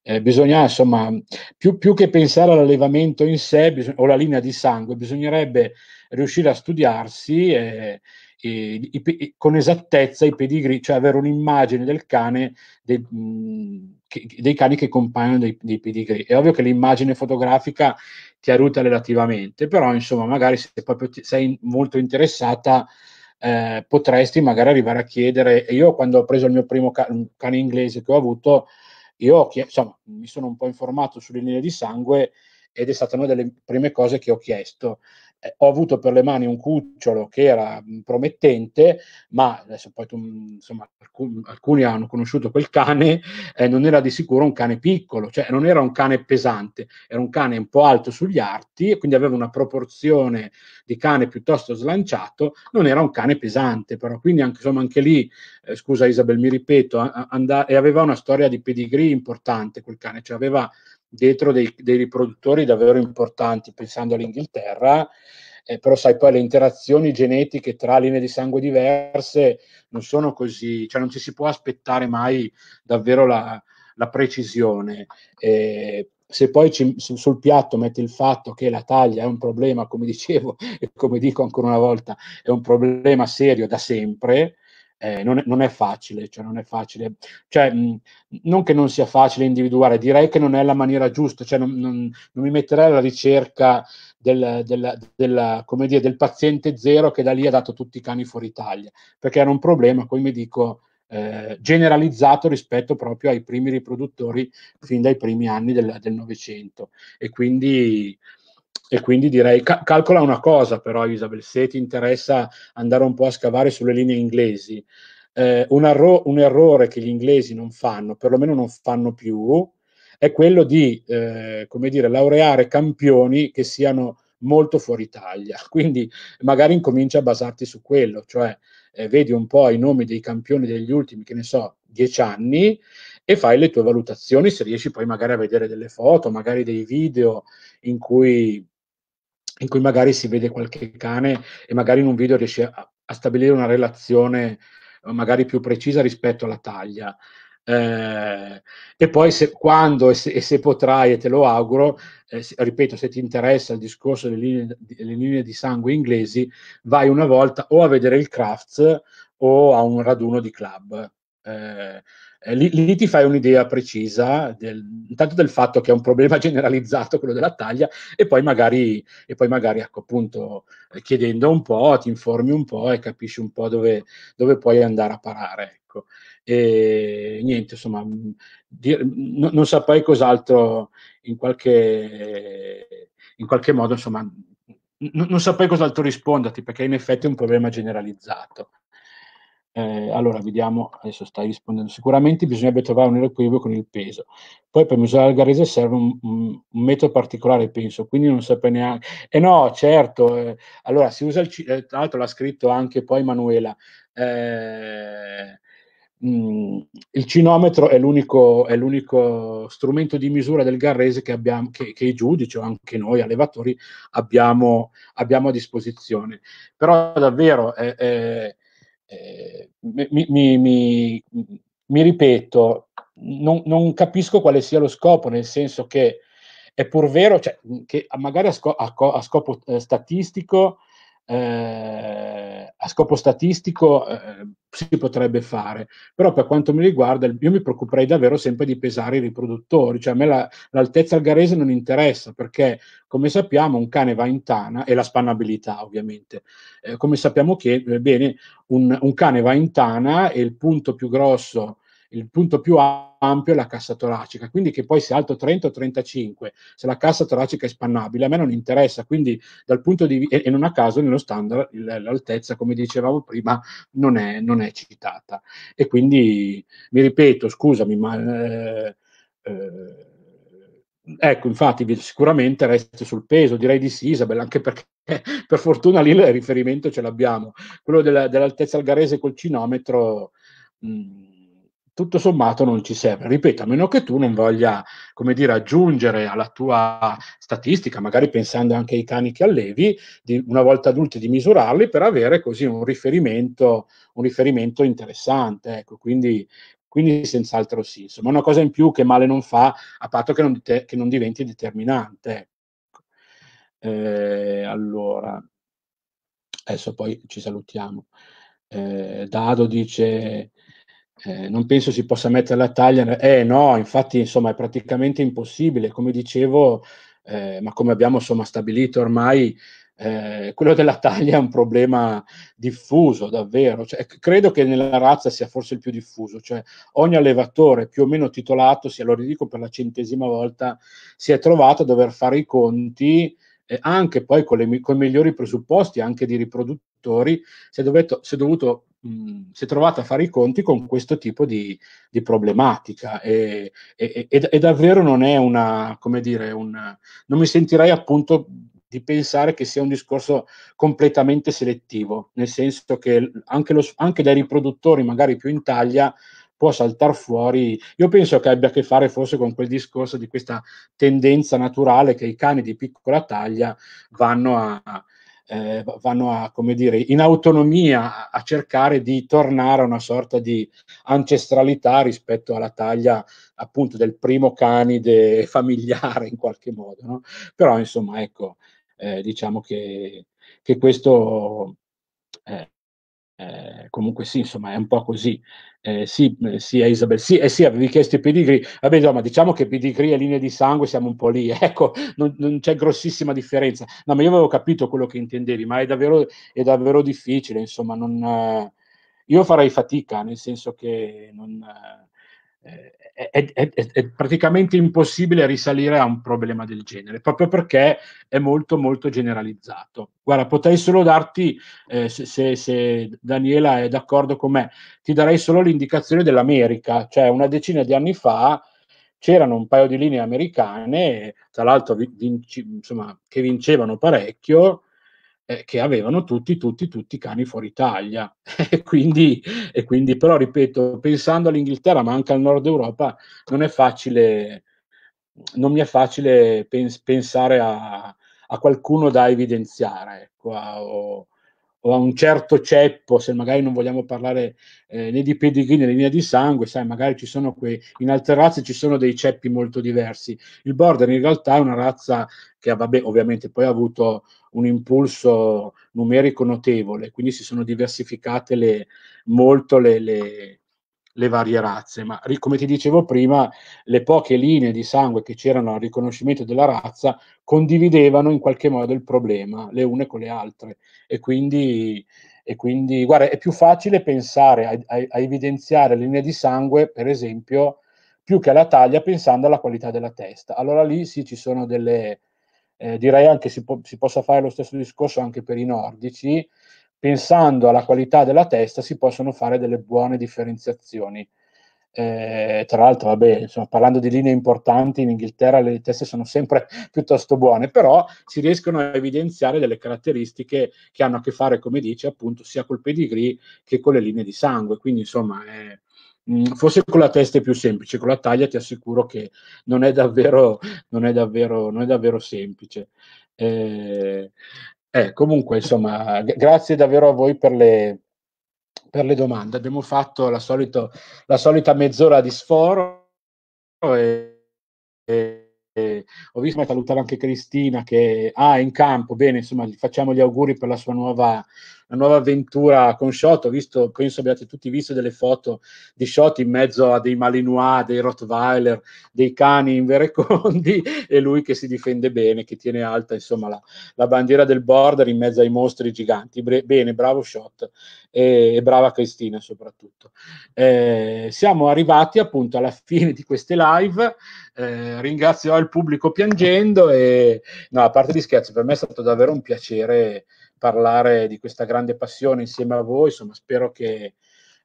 eh, bisogna insomma, più, più, che pensare all'allevamento in sé bis- o alla linea di sangue, bisognerebbe riuscire a studiarsi eh, e, i, i, con esattezza i pedigri, cioè avere un'immagine del cane, dei, mh, mhmm, che, dei cani che compaiono dei, dei pedigree. È ovvio che l'immagine fotografica ti aiuta relativamente, però insomma magari se proprio ti, sei molto interessata eh, potresti magari arrivare a chiedere, io quando ho preso il mio primo ca- cane inglese che ho avuto, io ho chiesto, insomma, mi sono un po' informato sulle linee di sangue ed è stata una delle prime cose che ho chiesto ho avuto per le mani un cucciolo che era promettente, ma adesso poi tu, insomma, alcun, alcuni hanno conosciuto quel cane, eh, non era di sicuro un cane piccolo, cioè non era un cane pesante, era un cane un po' alto sugli arti, e quindi aveva una proporzione di cane piuttosto slanciato, non era un cane pesante, però quindi anche, insomma, anche lì, eh, scusa Isabel, mi ripeto, a, and- aveva una storia di pedigree importante quel cane, cioè aveva dietro dei, dei riproduttori davvero importanti, pensando all'Inghilterra, eh, però sai poi le interazioni genetiche tra linee di sangue diverse non sono così, cioè non ci si può aspettare mai davvero la, la precisione. Eh, se poi ci, sul piatto metti il fatto che la taglia è un problema, come dicevo e come dico ancora una volta, è un problema serio da sempre, eh, non, è, non, è, facile, cioè non è facile, cioè, mh, non che non sia facile individuare, direi che non è la maniera giusta, cioè non, non, non mi metterei alla ricerca del, del, del, dire, del, paziente zero che da lì ha dato tutti i cani fuori Italia, perché era un problema, come dico, eh, generalizzato rispetto proprio ai primi riproduttori fin dai primi anni del Novecento e quindi e quindi direi, ca- calcola una cosa però Isabel, se ti interessa andare un po' a scavare sulle linee inglesi, eh, un, arro- un, errore che gli inglesi non fanno, perlomeno non fanno più, è quello di, eh, come dire, laureare campioni che siano molto fuori Italia. Quindi magari incomincia a basarti su quello, cioè eh, vedi un po' i nomi dei campioni degli ultimi, che ne so, dieci anni, e fai le tue valutazioni se riesci poi magari a vedere delle foto, magari dei video in cui, in cui magari si vede qualche cane e magari in un video riesci a, a stabilire una relazione eh, magari più precisa rispetto alla taglia. Eh, e poi se, quando e se, e se, potrai, e te lo auguro, eh, se, ripeto, se ti interessa il discorso delle linee, delle linee, di sangue inglesi, vai una volta o a vedere il Crafts o a un raduno di club. Eh, eh, lì, lì, ti fai un'idea precisa del, intanto del fatto che è un problema generalizzato quello della taglia e poi magari, e poi magari ecco, appunto, eh, chiedendo un po', ti informi un po' e capisci un po' dove, dove puoi andare a parare. Ecco. E niente, insomma, mm, dir, no, non saprei cos'altro in qualche, in qualche modo, insomma, n- non saprei cos'altro risponderti perché in effetti è un problema generalizzato eh, allora, vediamo, adesso stai rispondendo. Sicuramente bisognerebbe trovare un equilibrio con il peso. Poi per misurare il garese serve un, un, un, metodo particolare, penso, quindi non saprei neanche... eh no, certo, eh, allora si usa il... Eh, tra l'altro l'ha scritto anche poi Manuela, mh, eh, mm, il cinometro è l'unico, è l'unico, strumento di misura del garrese che, abbiamo, che, che i giudici o anche noi allevatori abbiamo, abbiamo a disposizione. Però davvero... Eh, eh eh, mi, mi, mi, mi, ripeto, non, non, capisco quale sia lo scopo, nel senso che è pur vero cioè, che magari a, sco- a, co- a scopo eh, statistico eh, a scopo statistico eh, si potrebbe fare, però per quanto mi riguarda io mi preoccuperei davvero sempre di pesare i riproduttori, cioè a me la, l'altezza algarese non interessa perché come sappiamo un cane va in tana e la spannabilità ovviamente, eh, come sappiamo che eh, bene, un, un, cane va in tana e il punto più grosso il punto più ampio è la cassa toracica, quindi che poi sia alto 30 o 35, se la cassa toracica è spannabile, a me non interessa, quindi dal punto di vista, e non a caso nello standard l'altezza, come dicevamo prima, non è, non è citata. E quindi, mi ripeto, scusami, ma... Eh, eh, Ecco, infatti, sicuramente resta sul peso, direi di sì, Isabel, anche perché per fortuna lì il riferimento ce l'abbiamo. Quello della, dell'altezza algarese col cinometro, mh, mm, tutto sommato non ci serve. Ripeto, a meno che tu non voglia, come dire, aggiungere alla tua statistica, magari pensando anche ai cani che allevi, di, una volta adulti di misurarli per avere così un riferimento, un riferimento interessante. Ecco, quindi, quindi senz'altro sì. Insomma, una cosa in più che male non fa, a patto che non, te, che non diventi determinante. Ecco. Eh, allora, adesso poi ci salutiamo. Eh, Dado dice eh, non penso si possa mettere la taglia. Eh no, infatti insomma è praticamente impossibile, come dicevo, eh, ma come abbiamo insomma stabilito ormai, eh, quello della taglia è un problema diffuso davvero, cioè, credo che nella razza sia forse il più diffuso, cioè ogni allevatore più o meno titolato, sia lo ridico per la centesima volta, si è trovato a dover fare i conti eh, anche poi con, le, con i migliori presupposti, anche di riproduttori, si è, dovuto, si è dovuto mh, si è trovata a fare i conti con questo tipo di, di problematica e, e, e, e, davvero non è una, come dire, una, non mi sentirei appunto di pensare che sia un discorso completamente selettivo, nel senso che anche, lo, anche dai riproduttori magari più in taglia può saltare fuori. Io penso che abbia a che fare forse con quel discorso di questa tendenza naturale che i cani di piccola taglia vanno a, eh, vanno a, come dire, in autonomia a cercare di tornare a una sorta di ancestralità rispetto alla taglia appunto del primo canide familiare in qualche modo. No? Però insomma, ecco, eh, diciamo che, che questo eh, eh, comunque sì, insomma, è un po' così. Eh, sì, eh, sì, Isabel, sì, eh sì, avevi chiesto i pedigree. Vabbè, insomma, diciamo che pedigree e linee di sangue siamo un po' lì, ecco, non, non, c'è grossissima differenza. No, ma io avevo capito quello che intendevi, ma è davvero, è davvero difficile, insomma, non, eh, io farei fatica, nel senso che non, eh, è, è, è, praticamente impossibile risalire a un problema del genere, proprio perché è molto molto generalizzato. Guarda, potrei solo darti, eh, se, se, se, Daniela è d'accordo con me, ti darei solo l'indicazione dell'America, cioè una decina di anni fa c'erano un paio di linee americane, tra l'altro vinci, insomma, che vincevano parecchio, eh, che avevano tutti, tutti, tutti cani fuori Italia. e, quindi, e quindi, però, ripeto, pensando all'Inghilterra, ma anche al nord Europa, non è facile, non mi è facile pens- pensare a, a, qualcuno da evidenziare, ecco, a, o, o a un certo ceppo, se magari non vogliamo parlare eh, né di pedigree né di linea di sangue, sai, magari ci sono quei, in altre razze ci sono dei ceppi molto diversi. Il border in realtà è una razza che vabbè, ovviamente poi ha avuto un impulso numerico notevole, quindi si sono diversificate le, molto le, le, le varie razze, ma come ti dicevo prima, le poche linee di sangue che c'erano al riconoscimento della razza condividevano in qualche modo il problema, le une con le altre. E quindi, e quindi guarda, è più facile pensare a, a, a evidenziare linee di sangue, per esempio, più che alla taglia, pensando alla qualità della testa. Allora lì sì, ci sono delle... Eh, direi anche si, po- si possa fare lo stesso discorso anche per i nordici, pensando alla qualità della testa si possono fare delle buone differenziazioni. Eh, tra l'altro, vabbè, insomma, parlando di linee importanti, in Inghilterra le teste sono sempre piuttosto buone, però si riescono a evidenziare delle caratteristiche che hanno a che fare, come dice, appunto, sia col pedigree che con le linee di sangue. Quindi, insomma, eh, forse con la testa è più semplice, con la taglia ti assicuro che non è davvero, non è davvero, non è davvero semplice. Eh, eh, comunque, insomma, grazie davvero a voi per le, per le domande. Abbiamo fatto la, solito, la, solita mezz'ora di sforo e, e, e ho visto salutare anche Cristina che ha ah, in campo. Bene, insomma, gli facciamo gli auguri per la sua nuova una nuova avventura con Shot. Ho visto, penso abbiate tutti visto delle foto di Shot in mezzo a dei Malinois, dei Rottweiler, dei cani in inverecondi e lui che si difende bene, che tiene alta insomma la, la bandiera del border in mezzo ai mostri giganti. Bre- bene, bravo Shot e, e brava Cristina soprattutto. Eh, siamo arrivati appunto alla fine di queste live. Eh, ringrazio il pubblico piangendo e no, a parte di scherzi, per me è stato davvero un piacere parlare di questa grande passione insieme a voi. Insomma, spero che,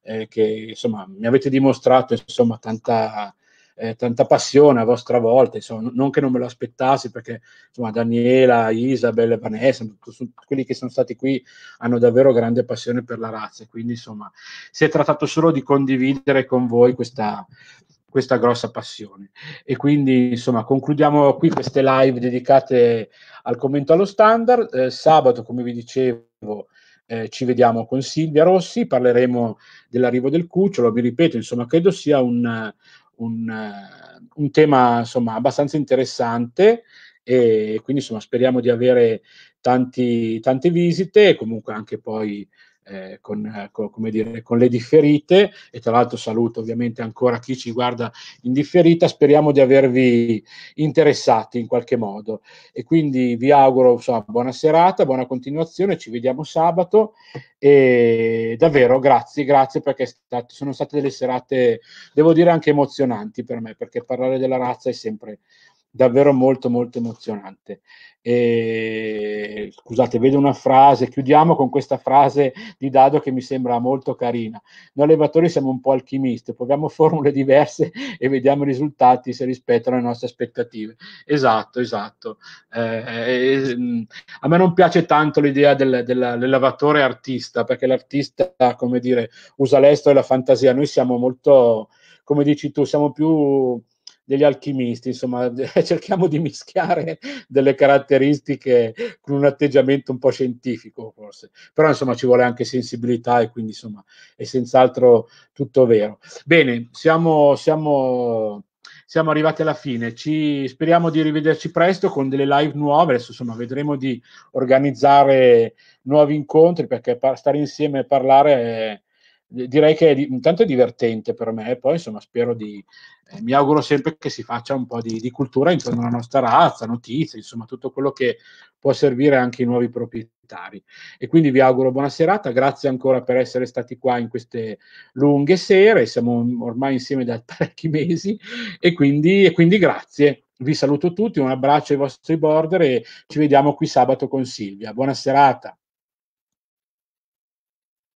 eh, che insomma, mi avete dimostrato insomma, tanta, eh, tanta passione a vostra volta, insomma, non che non me lo aspettassi perché insomma, Daniela, Isabel, Vanessa, quelli che sono stati qui hanno davvero grande passione per la razza, quindi insomma si è trattato solo di condividere con voi questa, questa grossa passione. E quindi, insomma, concludiamo qui queste live dedicate al commento allo standard. Eh, sabato, come vi dicevo, eh, ci vediamo con Silvia Rossi, parleremo dell'arrivo del cucciolo, vi ripeto, insomma, credo sia un, un, un tema insomma, abbastanza interessante e quindi insomma, speriamo di avere tanti, tante visite e comunque anche poi eh, con, eh, con, dire, con, le differite e tra l'altro saluto ovviamente ancora chi ci guarda in differita, speriamo di avervi interessati in qualche modo e quindi vi auguro insomma, buona serata, buona continuazione, ci vediamo sabato e davvero grazie, grazie perché stato, sono state delle serate devo dire anche emozionanti per me perché parlare della razza è sempre davvero molto molto emozionante. E, ehm, scusate, vedo una frase, chiudiamo con questa frase di Dado che mi sembra molto carina. Noi allevatori siamo un po' alchimisti, proviamo formule diverse e vediamo i risultati se rispettano le nostre aspettative. Esatto, esatto. Eh, eh, a me non piace tanto l'idea del, del, dell'allevatore artista, perché l'artista, come dire, usa l'esto e la fantasia. Noi siamo molto, come dici tu, siamo più degli alchimisti, insomma cerchiamo di mischiare delle caratteristiche con un atteggiamento un po' scientifico forse, però insomma ci vuole anche sensibilità e quindi insomma è senz'altro tutto vero. Bene, siamo, siamo siamo arrivati alla fine. Ci, speriamo di rivederci presto con delle live nuove. Adesso insomma, vedremo di organizzare nuovi incontri perché par- stare insieme e parlare È, direi che intanto è divertente per me, poi insomma spero di, eh, mi auguro sempre che si faccia un po' di, di, cultura intorno alla nostra razza, notizie, insomma tutto quello che può servire anche ai nuovi proprietari. E quindi vi auguro buona serata, grazie ancora per essere stati qua in queste lunghe sere, siamo ormai insieme da parecchi mesi e quindi, e quindi grazie. Vi saluto tutti, un abbraccio ai vostri border e ci vediamo qui sabato con Silvia. Buona serata.